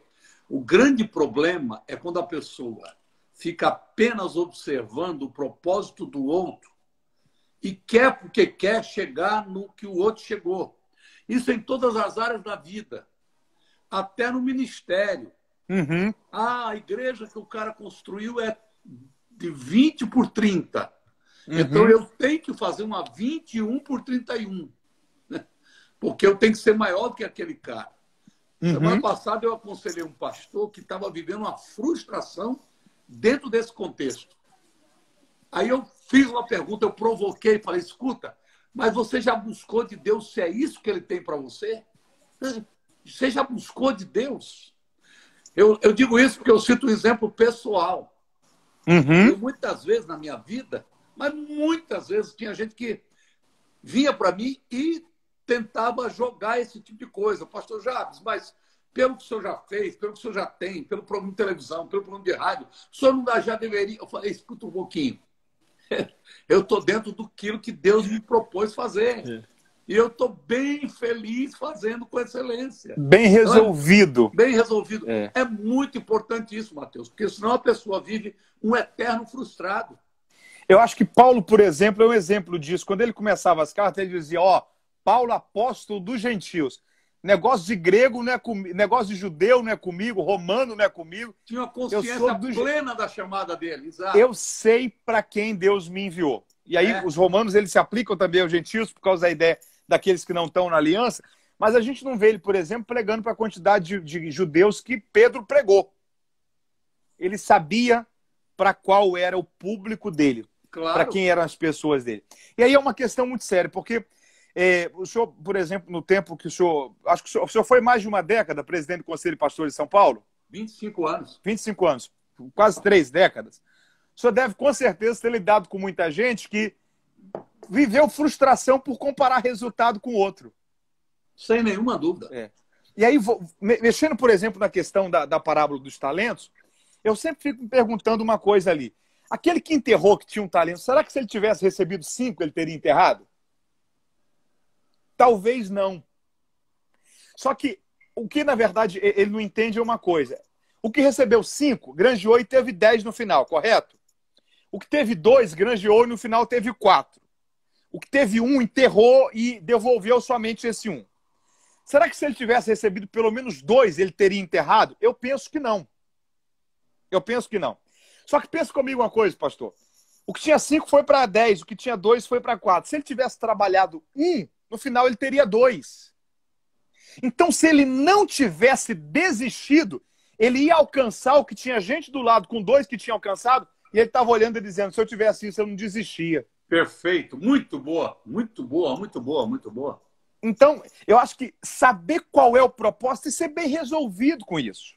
o grande problema é quando a pessoa fica apenas observando o propósito do outro e quer porque quer chegar no que o outro chegou. Isso em todas as áreas da vida, até no ministério. Uhum. Ah, a igreja que o cara construiu é de 20 por 30. Uhum. Então eu tenho que fazer uma 21 por 31. Né? Porque eu tenho que ser maior do que aquele cara. Uhum. Semana passada eu aconselhei um pastor que estava vivendo uma frustração dentro desse contexto. Aí eu fiz uma pergunta, eu provoquei, falei: escuta, mas você já buscou de Deus se é isso que ele tem para você? Você já buscou de Deus? Eu, eu, digo isso porque eu cito um exemplo pessoal. Uhum. Eu, muitas vezes na minha vida, mas muitas vezes tinha gente que vinha para mim e tentava jogar esse tipo de coisa. Pastor Jabes, mas pelo que o senhor já fez, pelo que o senhor já tem, pelo programa de televisão, pelo programa de rádio, o senhor não já deveria. Eu falei, escuta um pouquinho. Eu estou dentro do que Deus me propôs fazer. É. E eu estou bem feliz fazendo com excelência. Bem resolvido. bem resolvido. É. é muito importante isso, Mateus, porque senão a pessoa vive um eterno frustrado. Eu acho que Paulo, por exemplo, é um exemplo disso. Quando ele começava as cartas, ele dizia: Ó, oh, Paulo, apóstolo dos gentios. Negócio de grego não é comigo, negócio de judeu não é comigo, romano não é comigo. Tinha uma consciência do... plena da chamada dele, exato. Eu sei para quem Deus me enviou. E aí é. os romanos eles se aplicam também aos gentios por causa da ideia daqueles que não estão na aliança, mas a gente não vê ele, por exemplo, pregando para a quantidade de, de judeus que Pedro pregou. Ele sabia para qual era o público dele, claro. para quem eram as pessoas dele. E aí é uma questão muito séria, porque é, o senhor, por exemplo, no tempo que o senhor. Acho que o senhor, o senhor, foi mais de uma década presidente do Conselho de Pastores de São Paulo? 25 anos. 25 anos, quase três décadas. O senhor deve, com certeza, ter lidado com muita gente que viveu frustração por comparar resultado com outro. Sem nenhuma dúvida. É. E aí, mexendo, por exemplo, na questão da, da parábola dos talentos, eu sempre fico me perguntando uma coisa ali. Aquele que enterrou que tinha um talento, será que se ele tivesse recebido cinco, ele teria enterrado? Talvez não. Só que o que, na verdade, ele não entende é uma coisa. O que recebeu cinco, granjeou e teve dez no final, correto? O que teve dois, granjeou e no final teve quatro. O que teve um, enterrou e devolveu somente esse um. Será que se ele tivesse recebido pelo menos dois, ele teria enterrado? Eu penso que não. Eu penso que não. Só que pensa comigo uma coisa, pastor. O que tinha cinco foi para dez, o que tinha dois foi para quatro. Se ele tivesse trabalhado um, no final ele teria dois. Então, se ele não tivesse desistido, ele ia alcançar o que tinha gente do lado com dois que tinha alcançado, e ele estava olhando e dizendo: se eu tivesse isso, eu não desistia. Perfeito, muito boa, muito boa, muito boa, muito boa. Então, eu acho que saber qual é o propósito e ser bem resolvido com isso.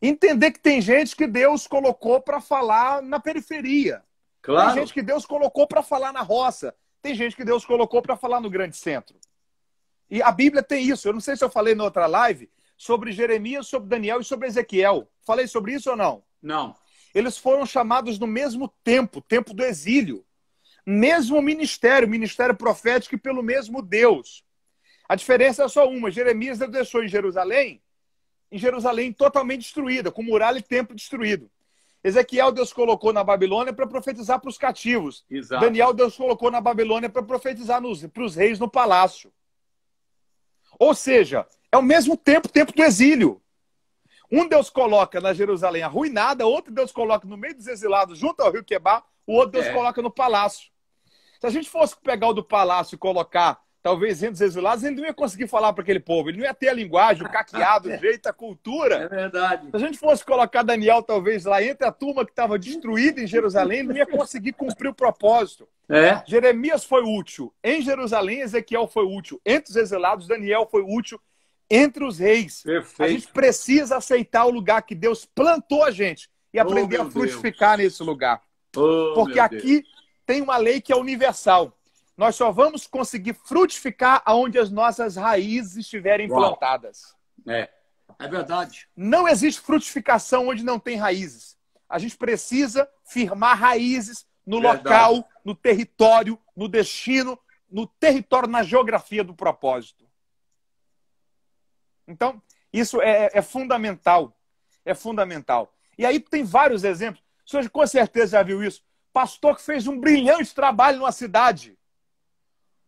Entender que tem gente que Deus colocou para falar na periferia. Claro. Tem gente que Deus colocou para falar na roça. Tem gente que Deus colocou para falar no grande centro. E a Bíblia tem isso. Eu não sei se eu falei na outra live sobre Jeremias, sobre Daniel e sobre Ezequiel. Falei sobre isso ou não? Não. Eles foram chamados no mesmo tempo, tempo do exílio. Mesmo ministério, ministério profético e pelo mesmo Deus. A diferença é só uma. Jeremias Deus deixou em Jerusalém, em Jerusalém totalmente destruída, com muralha e templo destruído. Ezequiel Deus colocou na Babilônia para profetizar para os cativos. Exato. Daniel Deus colocou na Babilônia para profetizar para os reis no palácio. Ou seja, é o mesmo tempo, tempo do exílio. Um Deus coloca na Jerusalém arruinada, outro Deus coloca no meio dos exilados, junto ao rio Quebar, o outro Deus é. coloca no palácio. Se a gente fosse pegar o do palácio e colocar talvez entre os exilados, ele não ia conseguir falar para aquele povo, ele não ia ter a linguagem, o caqueado, o jeito, a cultura. É verdade. Se a gente fosse colocar Daniel, talvez, lá entre a turma que estava destruída em Jerusalém, não ia conseguir cumprir o propósito. É. Jeremias foi útil. Em Jerusalém, Ezequiel foi útil. Entre os exilados, Daniel foi útil. Entre os reis. Perfeito. A gente precisa aceitar o lugar que Deus plantou a gente e oh, aprender oh, a frutificar Deus. nesse lugar. Oh, Porque aqui Deus. tem uma lei que é universal nós só vamos conseguir frutificar aonde as nossas raízes estiverem Uau. plantadas. É. É verdade. Não existe frutificação onde não tem raízes. A gente precisa firmar raízes no verdade. local, no território, no destino, no território, na geografia do propósito. Então, isso é, é fundamental. É fundamental. E aí tem vários exemplos. O senhor com certeza já viu isso. Pastor que fez um brilhante trabalho numa cidade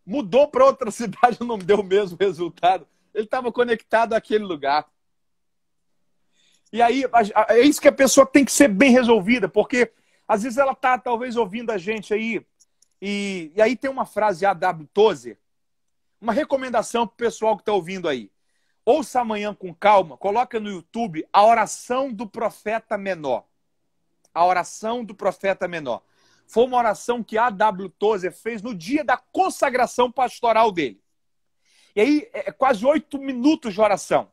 mudou para outra cidade, não deu o mesmo resultado. Ele estava conectado àquele lugar. E aí, é isso que a pessoa tem que ser bem resolvida, porque às vezes ela tá talvez ouvindo a gente aí, e, e aí tem uma frase AW Tozer, uma recomendação para o pessoal que está ouvindo aí. Ouça amanhã com calma, coloca no YouTube a oração do profeta menor. A oração do profeta menor. Foi uma oração que a W. Tozer fez no dia da consagração pastoral dele. E aí, é, é quase oito minutos de oração.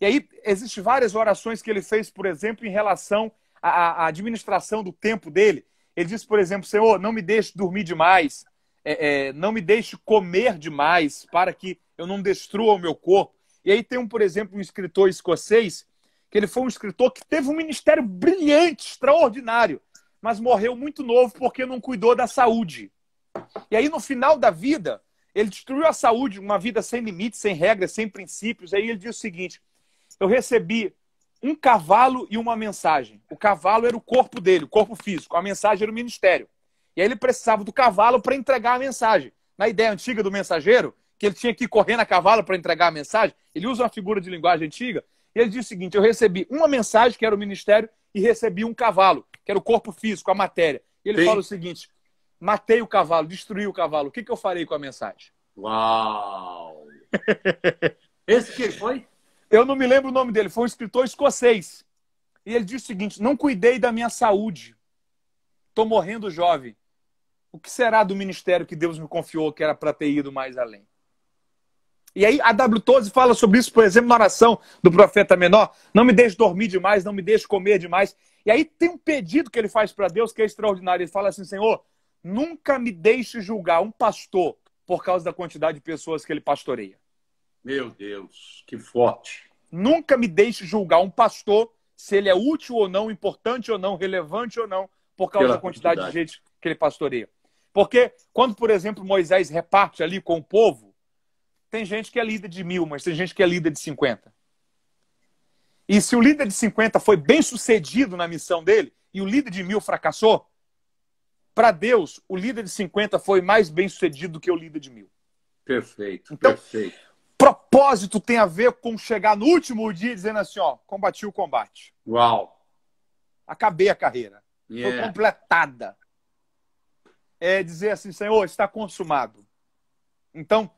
E aí, existem várias orações que ele fez, por exemplo, em relação à, à administração do tempo dele. Ele disse, por exemplo, Senhor, não me deixe dormir demais, é, é, não me deixe comer demais, para que eu não destrua o meu corpo. E aí tem, um, por exemplo, um escritor escocês, que ele foi um escritor que teve um ministério brilhante, extraordinário mas morreu muito novo porque não cuidou da saúde. E aí, no final da vida, ele destruiu a saúde, uma vida sem limites, sem regras, sem princípios. Aí ele diz o seguinte: eu recebi um cavalo e uma mensagem. O cavalo era o corpo dele, o corpo físico, a mensagem era o ministério. E aí ele precisava do cavalo para entregar a mensagem. Na ideia antiga do mensageiro, que ele tinha que ir correndo a cavalo para entregar a mensagem, ele usa uma figura de linguagem antiga, e ele diz o seguinte: eu recebi uma mensagem, que era o ministério, e recebi um cavalo que era o corpo físico, a matéria. E ele Sim. fala o seguinte: matei o cavalo, destruí o cavalo, o que, que eu farei com a mensagem? Uau! Esse que foi? Eu não me lembro o nome dele, foi um escritor escocês. E ele diz o seguinte: não cuidei da minha saúde, estou morrendo jovem. O que será do ministério que Deus me confiou, que era para ter ido mais além? E aí a W12 fala sobre isso, por exemplo, na oração do profeta menor. Não me deixe dormir demais, não me deixe comer demais. E aí tem um pedido que ele faz para Deus que é extraordinário. Ele fala assim: Senhor, nunca me deixe julgar um pastor por causa da quantidade de pessoas que ele pastoreia. Meu Deus, que forte. Nunca me deixe julgar um pastor se ele é útil ou não, importante ou não, relevante ou não, por causa Pela da quantidade, quantidade de gente que ele pastoreia. Porque quando, por exemplo, Moisés reparte ali com o povo, tem gente que é líder de mil, mas tem gente que é líder de cinquenta. E se o líder de 50 foi bem sucedido na missão dele e o líder de mil fracassou, para Deus, o líder de 50 foi mais bem sucedido do que o líder de mil. Perfeito. Então, perfeito. propósito tem a ver com chegar no último dia dizendo assim: ó, combati o combate. Uau! Acabei a carreira. Yeah. Foi completada. É dizer assim, Senhor, está consumado. Então,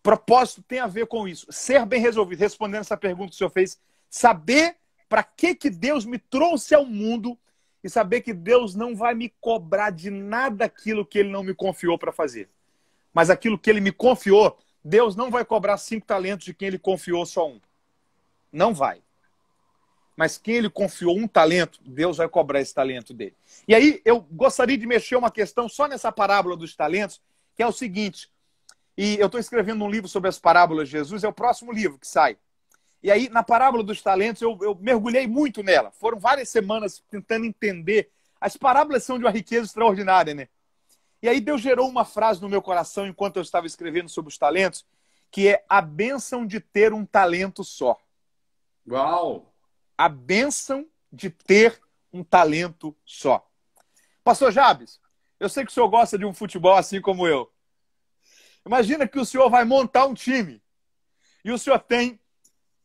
propósito tem a ver com isso. Ser bem resolvido. Respondendo essa pergunta que o senhor fez Saber para que, que Deus me trouxe ao mundo e saber que Deus não vai me cobrar de nada aquilo que Ele não me confiou para fazer. Mas aquilo que Ele me confiou, Deus não vai cobrar cinco talentos de quem Ele confiou só um. Não vai. Mas quem Ele confiou um talento, Deus vai cobrar esse talento dele. E aí eu gostaria de mexer uma questão só nessa parábola dos talentos, que é o seguinte. E eu estou escrevendo um livro sobre as parábolas de Jesus, é o próximo livro que sai. E aí, na parábola dos talentos, eu, eu mergulhei muito nela. Foram várias semanas tentando entender. As parábolas são de uma riqueza extraordinária, né? E aí Deus gerou uma frase no meu coração enquanto eu estava escrevendo sobre os talentos, que é a bênção de ter um talento só. Uau! A bênção de ter um talento só. Pastor Jabes, eu sei que o senhor gosta de um futebol assim como eu. Imagina que o senhor vai montar um time e o senhor tem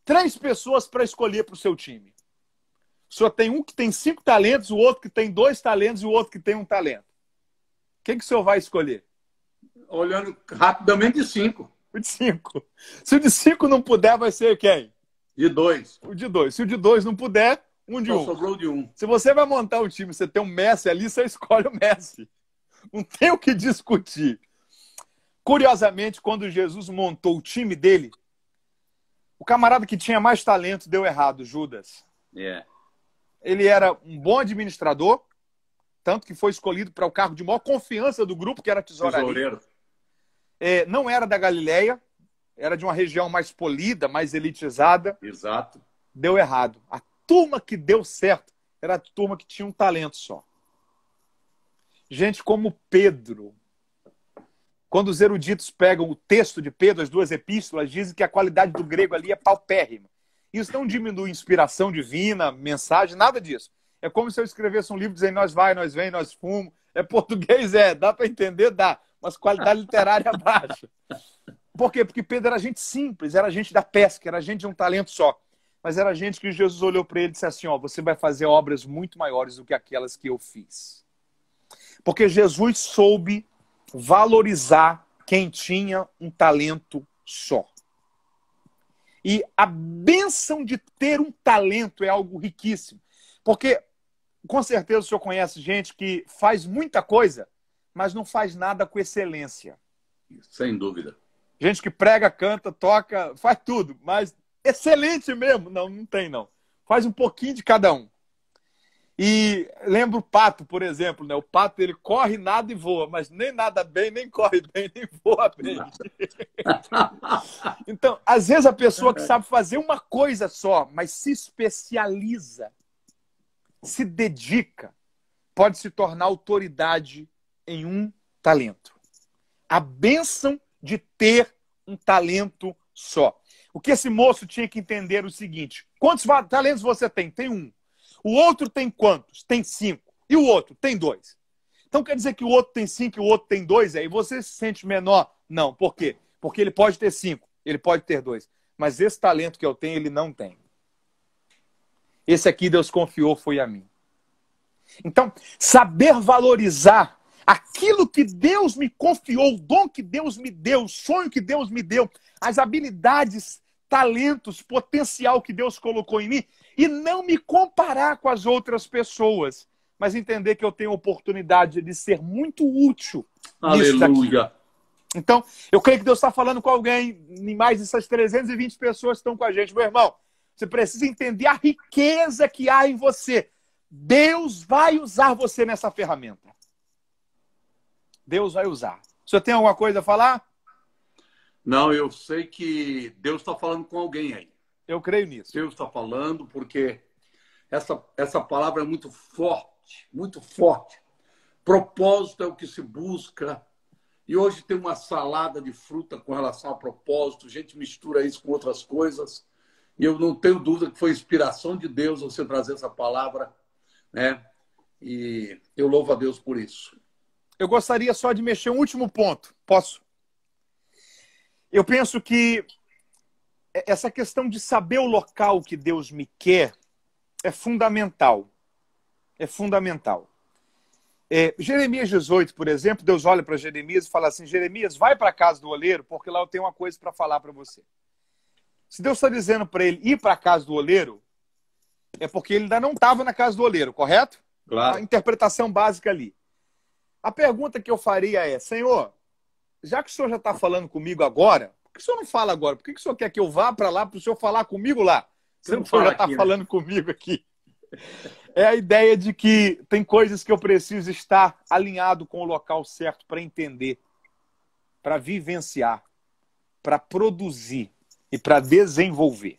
três pessoas para escolher para o seu time. Só tem um que tem cinco talentos, o outro que tem dois talentos e o outro que tem um talento. Quem que o senhor vai escolher? Olhando rapidamente, de cinco. O de cinco. Se o de cinco não puder, vai ser quem? De dois. O de dois. Se o de dois não puder, um de Só então um. Sobrou de um. Se você vai montar um time, você tem um Messi ali, você escolhe o Messi. Não tem o que discutir. Curiosamente, quando Jesus montou o time dele, o camarada que tinha mais talento deu errado, Judas. Yeah. É. Ele era um bom administrador, tanto que foi escolhido para o cargo de maior confiança do grupo, que era tesoureiro. É, não era da Galileia, era de uma região mais polida, mais elitizada. Exato. Deu errado. A turma que deu certo era a turma que tinha um talento só. Gente como Pedro, quando os eruditos pegam o texto de Pedro, as duas epístolas, dizem que a qualidade do grego ali é paupérrima. Isso não diminui inspiração divina, mensagem, nada disso. É como se eu escrevesse um livro dizendo nós vai, nós vem, nós fumo. É português, é, dá para entender, dá, mas qualidade literária baixa. Por quê? Porque Pedro era gente simples, era gente da pesca, era gente de um talento só. Mas era gente que Jesus olhou para ele e disse assim: Ó, você vai fazer obras muito maiores do que aquelas que eu fiz. Porque Jesus soube valorizar quem tinha um talento só. E a benção de ter um talento é algo riquíssimo. Porque, com certeza, o senhor conhece gente que faz muita coisa, mas não faz nada com excelência. Sem dúvida. Gente que prega, canta, toca, faz tudo, mas excelente mesmo. Não, não tem, não. Faz um pouquinho de cada um. E lembra o pato, por exemplo, né? O pato ele corre, nada e voa, mas nem nada bem, nem corre bem, nem voa bem. então, às vezes a pessoa que sabe fazer uma coisa só, mas se especializa, se dedica, pode se tornar autoridade em um talento. A bênção de ter um talento só. O que esse moço tinha que entender é o seguinte: quantos talentos você tem? Tem um. O outro tem quantos? Tem cinco. E o outro tem dois. Então quer dizer que o outro tem cinco e o outro tem dois? Aí você se sente menor? Não. Por quê? Porque ele pode ter cinco, ele pode ter dois. Mas esse talento que eu tenho, ele não tem. Esse aqui Deus confiou foi a mim. Então, saber valorizar aquilo que Deus me confiou, o dom que Deus me deu, o sonho que Deus me deu, as habilidades talentos, potencial que Deus colocou em mim e não me comparar com as outras pessoas, mas entender que eu tenho oportunidade de ser muito útil. Aleluia. Então, eu creio que Deus está falando com alguém, em mais dessas 320 pessoas que estão com a gente. Meu irmão, você precisa entender a riqueza que há em você. Deus vai usar você nessa ferramenta. Deus vai usar. Você tem alguma coisa a falar? Não, eu sei que Deus está falando com alguém aí. Eu creio nisso. Deus está falando porque essa, essa palavra é muito forte, muito forte. Propósito é o que se busca. E hoje tem uma salada de fruta com relação a propósito. A gente mistura isso com outras coisas. E eu não tenho dúvida que foi inspiração de Deus você trazer essa palavra, né? E eu louvo a Deus por isso. Eu gostaria só de mexer um último ponto. Posso? Eu penso que é, essa questão de saber o local que Deus me quer é fundamental. É fundamental. É, Jeremias 18, por exemplo, Deus olha para Jeremias e fala assim: Jeremias, vai para a casa do oleiro, porque lá eu tenho uma coisa para falar para você. Se Deus está dizendo para ele ir para a casa do oleiro, é porque ele ainda não estava na casa do oleiro, correto? Claro. A interpretação básica ali. A pergunta que eu faria é: Senhor, já que o senhor já está falando comigo agora, por que o senhor não fala agora? Por que o senhor quer que eu vá para lá para o senhor falar comigo lá? Você não o senhor já está né? falando comigo aqui. É a ideia de que tem coisas que eu preciso estar alinhado com o local certo para entender, para vivenciar, para produzir e para desenvolver.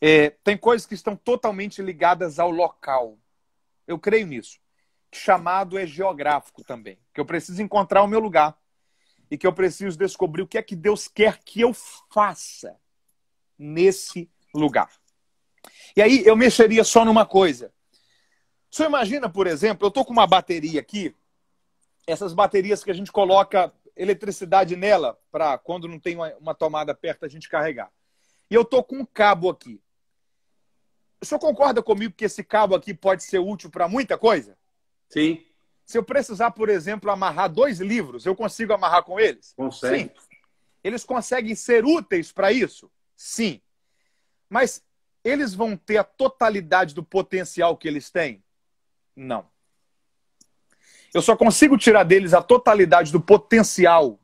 É, tem coisas que estão totalmente ligadas ao local. Eu creio nisso chamado é geográfico também, que eu preciso encontrar o meu lugar e que eu preciso descobrir o que é que Deus quer que eu faça nesse lugar. E aí eu mexeria só numa coisa. Você imagina, por exemplo, eu estou com uma bateria aqui, essas baterias que a gente coloca eletricidade nela para quando não tem uma, tomada perto a gente carregar. E eu estou com um cabo aqui. O senhor concorda comigo que esse cabo aqui pode ser útil para muita coisa? Sim. Se eu precisar, por exemplo, amarrar dois livros, eu consigo amarrar com eles? Consegue. Sim. Eles conseguem ser úteis para isso? Sim. Mas eles vão ter a totalidade do potencial que eles têm? Não. Eu só consigo tirar deles a totalidade do potencial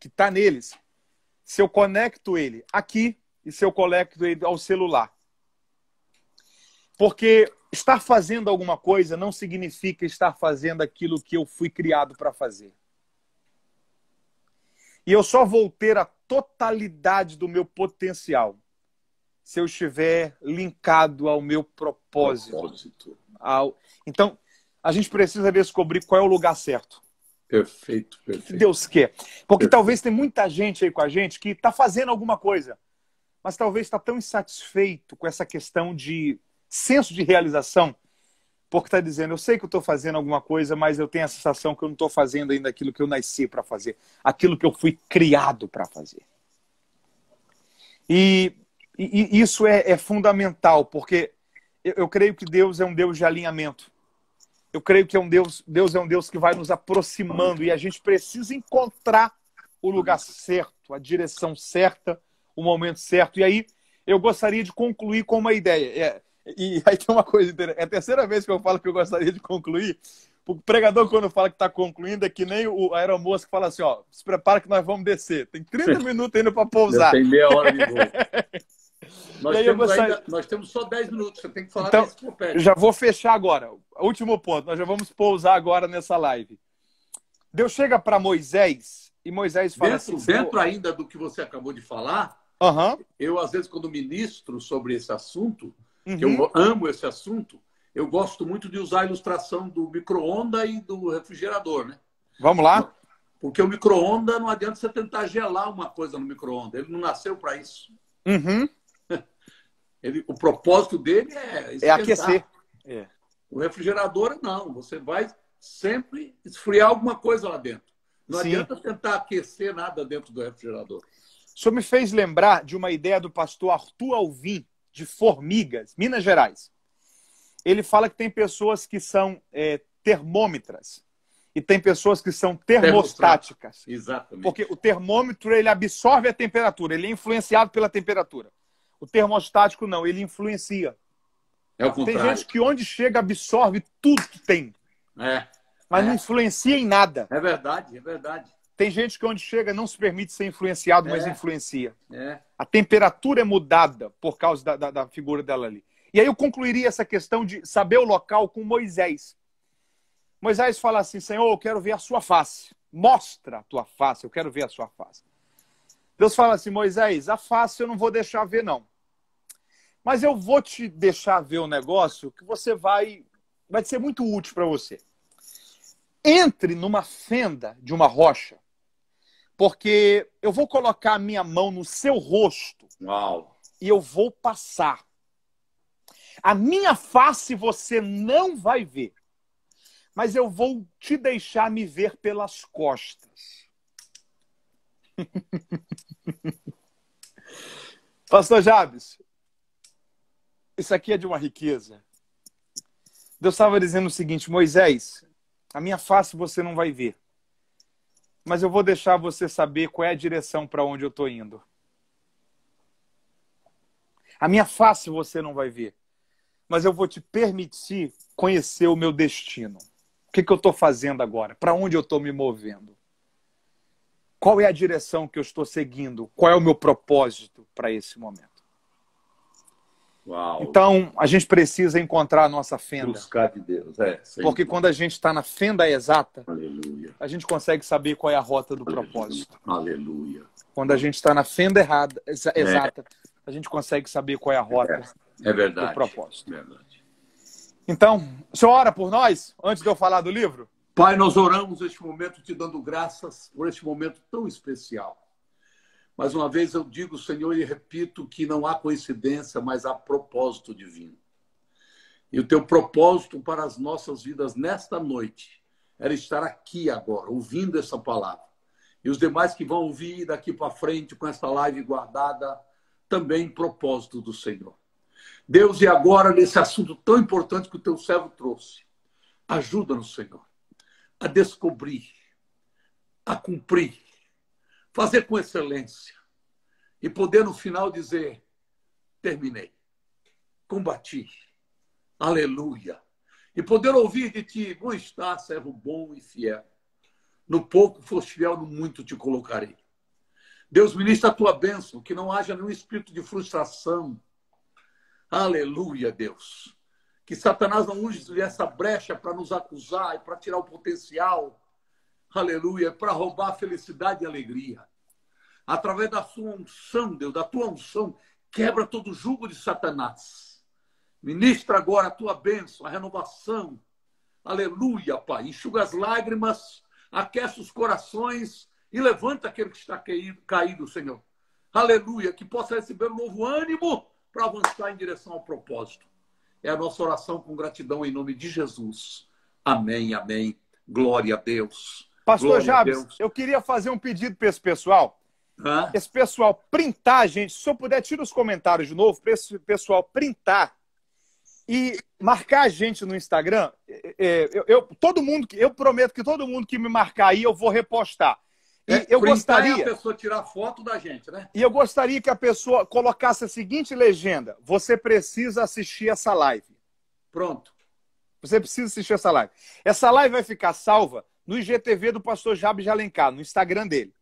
que está neles se eu conecto ele aqui e se eu conecto ele ao celular. Porque Estar fazendo alguma coisa não significa estar fazendo aquilo que eu fui criado para fazer. E eu só vou ter a totalidade do meu potencial se eu estiver linkado ao meu propósito. propósito. Ao... Então, a gente precisa descobrir qual é o lugar certo. Perfeito, perfeito. Que Deus quer. Porque perfeito. talvez tem muita gente aí com a gente que está fazendo alguma coisa, mas talvez está tão insatisfeito com essa questão de senso de realização, porque está dizendo, eu sei que eu estou fazendo alguma coisa, mas eu tenho a sensação que eu não estou fazendo ainda aquilo que eu nasci para fazer, aquilo que eu fui criado para fazer. E, e, isso é, é fundamental, porque eu, eu creio que Deus é um Deus de alinhamento. Eu creio que é um Deus, Deus é um Deus que vai nos aproximando e a gente precisa encontrar o lugar certo, a direção certa, o momento certo. E aí eu gostaria de concluir com uma ideia. É, e aí tem uma coisa interessante. É a terceira vez que eu falo que eu gostaria de concluir. O pregador, quando fala que está concluindo, é que nem o aeromoço que fala assim: ó, se prepara que nós vamos descer. Tem 30 minutos ainda para pousar. Tem meia hora de voo. Nós, temos ainda, nós temos só 10 minutos, você tem que falar então, Já vou fechar agora. Último ponto, nós já vamos pousar agora nessa live. Deus chega para Moisés e Moisés fala dentro, assim, Dentro ainda do que você acabou de falar, uh -huh. eu, às vezes, quando ministro sobre esse assunto, Uhum. Eu amo esse assunto. Eu gosto muito de usar a ilustração do micro onda e do refrigerador, né? Vamos lá? Porque o micro onda não adianta você tentar gelar uma coisa no micro onda Ele não nasceu para isso. Uhum. Ele, o propósito dele é, esquentar. é aquecer. É. O refrigerador, não. Você vai sempre esfriar alguma coisa lá dentro. Não Sim. adianta tentar aquecer nada dentro do refrigerador. Isso me fez lembrar de uma ideia do pastor Arthur Alvim, de Formigas, Minas Gerais. Ele fala que tem pessoas que são é, termômetras e tem pessoas que são termostáticas. Exatamente. Porque o termômetro ele absorve a temperatura, ele é influenciado pela temperatura. O termostático não, ele influencia. É o contrário. Tem gente que onde chega absorve tudo que tem. É. Mas é. não influencia em nada. É verdade, é verdade. Tem gente que onde chega não se permite ser influenciado, é. mas influencia. É. A temperatura é mudada por causa da, da, da, figura dela ali. E aí eu concluiria essa questão de saber o local com Moisés. Moisés fala assim: Senhor, eu quero ver a sua face. Mostra a tua face, eu quero ver a sua face. Deus fala assim: Moisés, a face eu não vou deixar ver, não. Mas eu vou te deixar ver um negócio que você vai. Vai ser muito útil para você. Entre numa fenda de uma rocha porque eu vou colocar a minha mão no seu rosto Uau. e eu vou passar. A minha face você não vai ver, mas eu vou te deixar me ver pelas costas. Pastor Jabes, isso aqui é de uma riqueza. Deus estava dizendo o seguinte: Moisés, a minha face você não vai ver, mas eu vou deixar você saber qual é a direção para onde eu estou indo. A minha face você não vai ver, mas eu vou te permitir conhecer o meu destino. O que, que eu estou fazendo agora? Para onde eu estou me movendo? Qual é a direção que eu estou seguindo? Qual é o meu propósito para esse momento? Uau. Então, a gente precisa encontrar a nossa fenda. Buscar de Deus, é. Porque quando a gente está na fenda exata, Aleluia a gente consegue saber qual é a rota do propósito. Aleluia. Quando a gente está na fenda errada, exa é. exata, a gente consegue saber qual é a rota é. É verdade. do propósito. É verdade. Então, o senhor ora por nós, antes de eu falar do livro? Pai, nós oramos este momento te dando graças por este momento tão especial. Mais uma vez eu digo, Senhor, e repito que não há coincidência, mas há propósito divino. E o teu propósito para as nossas vidas nesta noite era estar aqui agora, ouvindo essa palavra. E os demais que vão ouvir daqui para frente com essa live guardada, também em propósito do Senhor. Deus, e agora nesse assunto tão importante que o teu servo trouxe, ajuda-nos, Senhor, a descobrir, a cumprir, fazer com excelência e poder no final dizer: terminei, combati, aleluia, e poder ouvir de ti, bom está, servo bom e fiel. No pouco foste fiel, no muito te colocarei. Deus ministra a tua bênção, que não haja nenhum espírito de frustração. Aleluia, Deus. Que Satanás não use essa brecha para nos acusar e para tirar o potencial. Aleluia, para roubar a felicidade e a alegria. Através da sua unção, Deus, da tua unção, quebra todo o jugo de Satanás Ministra agora a tua bênção, a renovação. Aleluia, Pai. Enxuga as lágrimas, aquece os corações e levanta aquele que está caído, Senhor. Aleluia, que possa receber um novo ânimo para avançar em direção ao propósito. É a nossa oração com gratidão em nome de Jesus. Amém, amém. Glória a Deus. Pastor Glória Jabes, eu queria fazer um pedido para esse pessoal. Hã? Esse pessoal printar, gente, se eu puder, tira os comentários de novo, para esse pessoal printar e marcar a gente no Instagram, é, é eu, eu, todo mundo eu prometo que todo mundo que me marcar aí eu vou repostar. E é, eu gostaria é a pessoa tirar foto da gente, né? E eu gostaria que a pessoa colocasse a seguinte legenda: você precisa assistir essa live. Pronto. Você precisa assistir essa live. Essa live vai ficar salva no IGTV do Pastor Jabes de Alencar, no Instagram dele,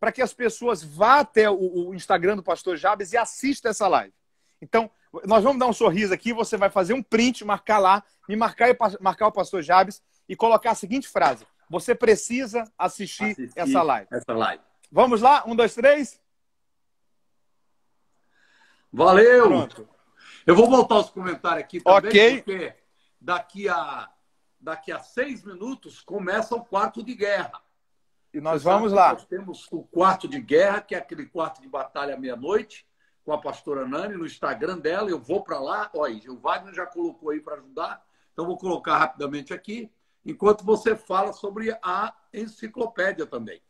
para que as pessoas vá até o, o Instagram do Pastor Jabes e assista essa live. Então, nós vamos dar um sorriso aqui, você vai fazer um print, marcar lá, me marcar e marcar o pastor Jabes e colocar a seguinte frase: Você precisa assistir, assistir essa live. Essa live. Vamos lá? Um, dois, três. Valeu! Pronto. Eu vou voltar os comentários aqui também, okay. porque daqui a, daqui a seis minutos começa o quarto de guerra. E nós Você vamos lá. Nós temos o quarto de guerra, que é aquele quarto de batalha à meia-noite, com a pastora Nani no Instagram dela. Eu vou para lá. Olha, o Wagner já colocou aí para ajudar. Então, vou colocar rapidamente aqui, enquanto você fala sobre a enciclopédia também.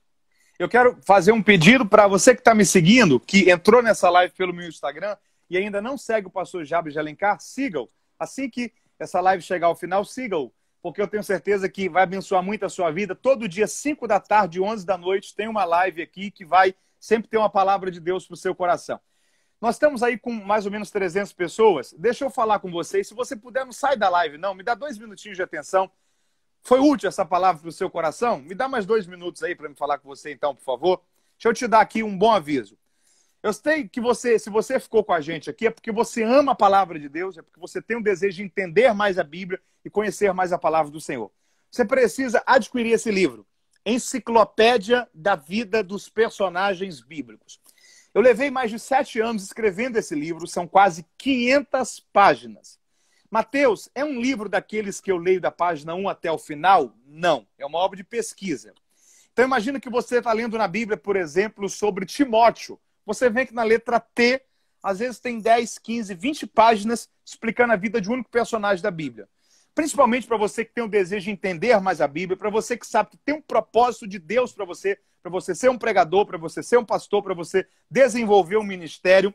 Eu quero fazer um pedido para você que está me seguindo, que entrou nessa live pelo meu Instagram e ainda não segue o pastor Jabes de Alencar, siga-o. Assim que essa live chegar ao final, siga-o. porque eu tenho certeza que vai abençoar muito a sua vida. Todo dia, 5 da tarde, 11 da noite, tem uma live aqui que vai sempre ter uma palavra de Deus para o seu coração. Nós estamos aí com mais ou menos 300 pessoas. Deixa eu falar com vocês. Se você puder, não sai da live, não. Me dá dois minutinhos de atenção. Foi útil essa palavra para o seu coração? Me dá mais dois minutos aí para me falar com você, então, por favor. Deixa eu te dar aqui um bom aviso. Eu sei que você, se você ficou com a gente aqui, é porque você ama a palavra de Deus, é porque você tem um desejo de entender mais a Bíblia e conhecer mais a palavra do Senhor. Você precisa adquirir esse livro, Enciclopédia da Vida dos Personagens Bíblicos. Eu levei mais de sete anos escrevendo esse livro, são quase 500 páginas. Mateus, é um livro daqueles que eu leio da página 1 até o final? Não, é uma obra de pesquisa. Então imagina que você está lendo na Bíblia, por exemplo, sobre Timóteo. Você vê que na letra T, às vezes tem 10, 15, 20 páginas explicando a vida de um único personagem da Bíblia. Principalmente para você que tem o desejo de entender mais a Bíblia, para você que sabe que tem um propósito de Deus para você, para você ser um pregador, para você ser um pastor, para você desenvolver um ministério.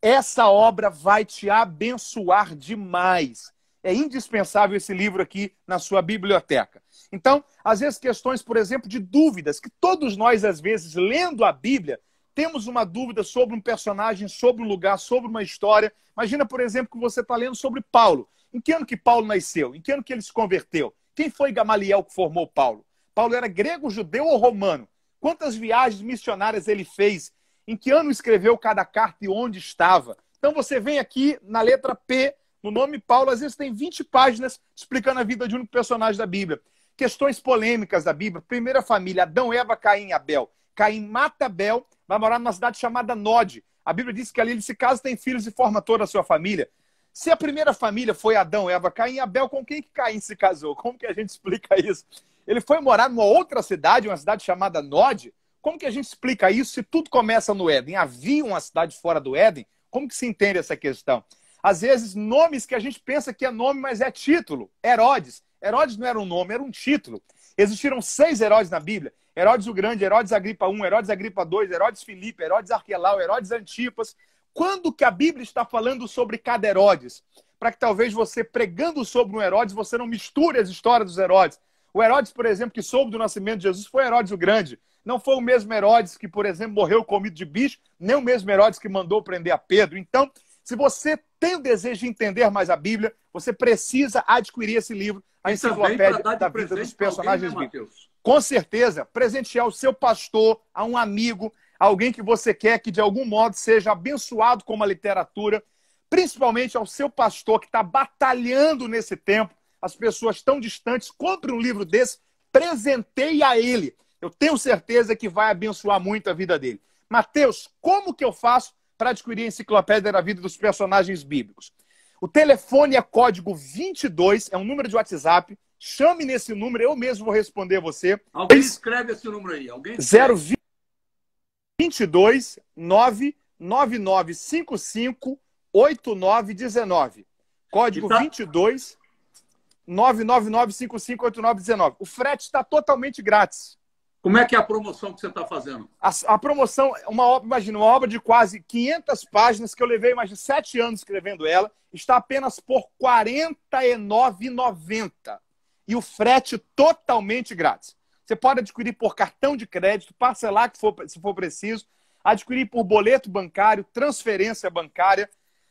Essa obra vai te abençoar demais. É indispensável esse livro aqui na sua biblioteca. Então, às vezes, questões, por exemplo, de dúvidas, que todos nós, às vezes, lendo a Bíblia, temos uma dúvida sobre um personagem, sobre um lugar, sobre uma história. Imagina, por exemplo, que você está lendo sobre Paulo. Em que ano que Paulo nasceu? Em que ano que ele se converteu? Quem foi Gamaliel que formou Paulo? Paulo era grego, judeu ou romano? Quantas viagens missionárias ele fez? Em que ano escreveu cada carta e onde estava? Então você vem aqui na letra P, no nome Paulo, às vezes tem 20 páginas explicando a vida de um personagem da Bíblia. Questões polêmicas da Bíblia. Primeira família, Adão, Eva, Caim, Abel. Caim mata Abel, vai morar numa cidade chamada Nod. A Bíblia diz que ali ele se casa, tem filhos e forma toda a sua família. Se a primeira família foi Adão, Eva, Caim, Abel, com quem que Caim se casou? Como que a gente explica isso? Ele foi morar numa outra cidade, uma cidade chamada Nod. Como que a gente explica isso se tudo começa no Éden? Havia uma cidade fora do Éden? Como que se entende essa questão? Às vezes, nomes que a gente pensa que é nome, mas é título. Herodes. Herodes não era um nome, era um título. Existiram seis Herodes na Bíblia. Herodes o Grande, Herodes Agripa I, Herodes Agripa II, Herodes Filipe, Herodes Arquelau, Herodes Antipas. Quando que a Bíblia está falando sobre cada Herodes? Para que talvez você pregando sobre um Herodes, você não misture as histórias dos Herodes. O Herodes, por exemplo, que soube do nascimento de Jesus, foi Herodes o Grande. Não foi o mesmo Herodes que, por exemplo, morreu comido de bicho, nem o mesmo Herodes que mandou prender a Pedro. Então, se você tem o desejo de entender mais a Bíblia, você precisa adquirir esse livro, a enciclopédia da vida dos né, personagens bíblicos. Com certeza, presentear o seu pastor, a um amigo, alguém que você quer que de algum modo seja abençoado com uma literatura, principalmente ao seu pastor que está batalhando nesse tempo as pessoas tão distantes. Compre um livro desse, a ele. Eu tenho certeza que vai abençoar muito a vida dele. Mateus, como que eu faço para adquirir a enciclopédia da vida dos personagens bíblicos? O telefone é código 22, é um número de WhatsApp. Chame nesse número, eu mesmo vou responder você. Alguém escreve esse número aí. Alguém 022 99955 8919. Código tá... 22 999558919. O frete está totalmente grátis. Como é que é a promoção que você está fazendo? A, a promoção, é uma, imagina, uma obra de quase 500 páginas, que eu levei mais de 7 anos escrevendo ela, está apenas por R$ 49,90. E o frete totalmente grátis. Você pode adquirir por cartão de crédito, parcelar que for, se for preciso, adquirir por boleto bancário, transferência bancária.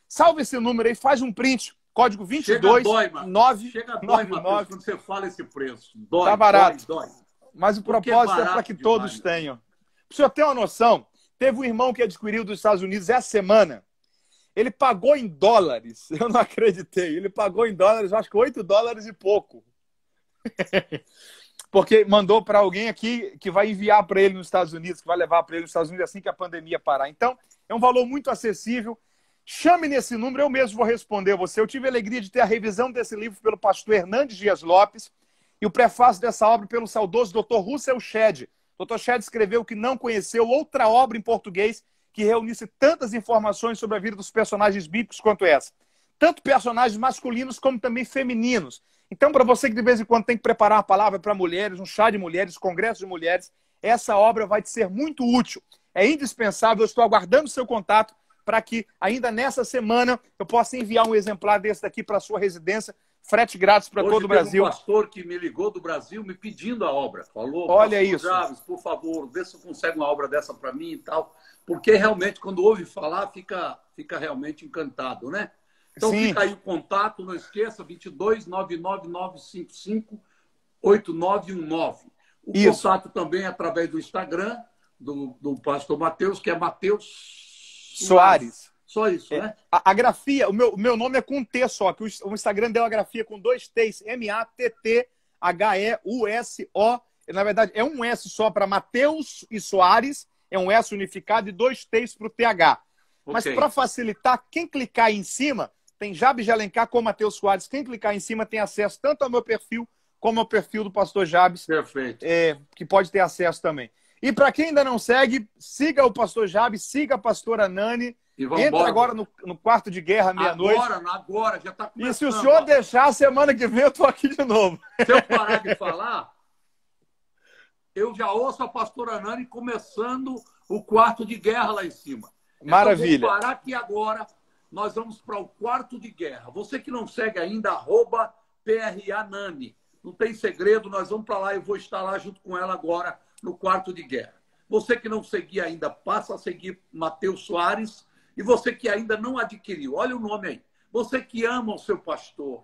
Salve esse número aí, faz um print, Código 22 Chega dói, 9, Chega dói, 9, Matheus, quando você fala esse preço. Dói, tá barato. Dói, dói. Mas o é propósito é, é para que demais. todos né? tenham. Para você ter uma noção, teve um irmão que adquiriu dos Estados Unidos essa semana. Ele pagou em dólares. Eu não acreditei. Ele pagou em dólares, acho que 8 dólares e pouco. Porque mandou para alguém aqui que vai enviar para ele nos Estados Unidos, que vai levar para ele nos Estados Unidos assim que a pandemia parar. Então, é um valor muito acessível. Chame nesse número, eu mesmo vou responder você. Eu tive a alegria de ter a revisão desse livro pelo pastor Hernandes Dias Lopes e o prefácio dessa obra pelo saudoso Dr. Russell Shedd. Dr. Shedd escreveu que não conheceu outra obra em português que reunisse tantas informações sobre a vida dos personagens bíblicos quanto essa. Tanto personagens masculinos como também femininos. Então, para você que de vez em quando tem que preparar uma palavra para mulheres, um chá de mulheres, congresso de mulheres, essa obra vai te ser muito útil. É indispensável, eu estou aguardando o seu contato para que ainda nessa semana eu possa enviar um exemplar desse daqui para a sua residência. Frete grátis para todo o Brasil. Um pastor que me ligou do Brasil me pedindo a obra. Falou, olha isso. por favor, vê se consegue uma obra dessa para mim e tal. Porque realmente, quando ouve falar, fica, fica realmente encantado, né? Então Sim. fica aí o contato, não esqueça, 22 99955 8919. O Isso. contato também é através do Instagram do, do pastor Matheus, que é Mateus Soares. só isso, é, né? A, a, grafia, o meu, o meu nome é com T só, que o, o Instagram deu a grafia com dois T's, M-A-T-T-H-E-U-S-O. Na verdade, é um S só para Matheus e Soares, é um S unificado e dois T's para o TH. Okay. Mas para facilitar, quem clicar aí em cima, tem Jabes de Alencar com Matheus Soares. Quem clicar aí em cima tem acesso tanto ao meu perfil como ao perfil do pastor Jabes. Perfeito. É, que pode ter acesso também. E para quem ainda não segue, siga o pastor Jabe, siga a pastora Nani. E Entra embora. agora no, no, quarto de guerra, meia-noite. Agora, agora, já está começando. E se o senhor ó. deixar, semana que vem eu estou aqui de novo. Se eu parar de falar, eu já ouço a pastora Nani começando o quarto de guerra lá em cima. Então, Maravilha. Então, vou parar aqui agora, nós vamos para o quarto de guerra. Você que não segue ainda, arroba PRA Nani. Não tem segredo, nós vamos para lá, eu vou estar lá junto com ela agora no quarto de guerra. Você que não seguia ainda, passa a seguir Mateus Soares. E você que ainda não adquiriu, olha o nome aí. Você que ama o seu pastor,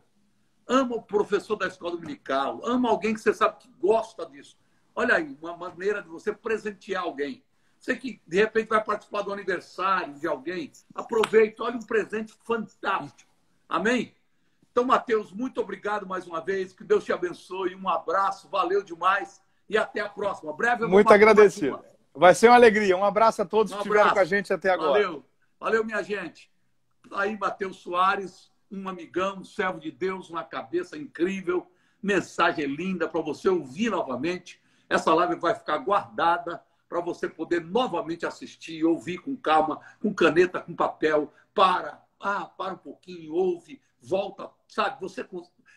ama o professor da escola dominical, ama alguém que você sabe que gosta disso. Olha aí, uma maneira de você presentear alguém. Você que de repente vai participar do aniversário de alguém, aproveita, olha um presente fantástico. Amém? Então, Mateus, muito obrigado mais uma vez. Que Deus te abençoe. Um abraço, valeu demais e até a próxima. Breve eu Muito agradecido. Vai ser uma alegria. Um abraço a todos um que estiveram com a gente até agora. Valeu. Valeu, minha gente. Aí Matheus Soares, um amigão, um servo de Deus, uma cabeça incrível. Mensagem linda para você ouvir novamente. Essa live vai ficar guardada para você poder novamente assistir, ouvir com calma, com caneta, com papel. Para, ah, para um pouquinho, ouve, volta, sabe? Você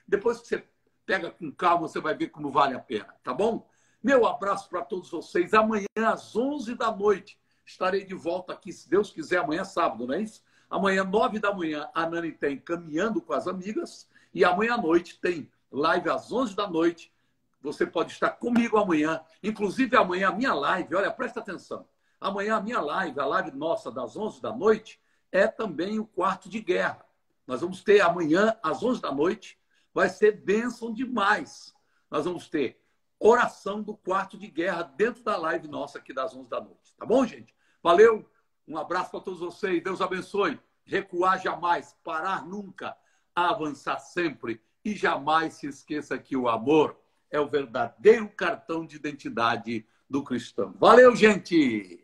depois que você pega com calma, você vai ver como vale a pena, tá bom? Meu abraço para todos vocês. Amanhã, às 11 da noite, estarei de volta aqui, se Deus quiser, amanhã, sábado, não é isso? Amanhã, 9 da manhã, a Nani tem Caminhando com as Amigas. E amanhã à noite tem live às 11 da noite. Você pode estar comigo amanhã. Inclusive, amanhã a minha live, olha, presta atenção. Amanhã a minha live, a live nossa das 11 da noite, é também o quarto de guerra. Nós vamos ter amanhã, às 11 da noite, vai ser bênção demais. Nós vamos ter oração do quarto de guerra dentro da live nossa aqui das 11 da noite. Tá bom, gente? Valeu, um abraço para todos vocês, Deus abençoe. Recuar jamais, parar nunca, avançar sempre e jamais se esqueça que o amor é o verdadeiro cartão de identidade do cristão. Valeu, gente!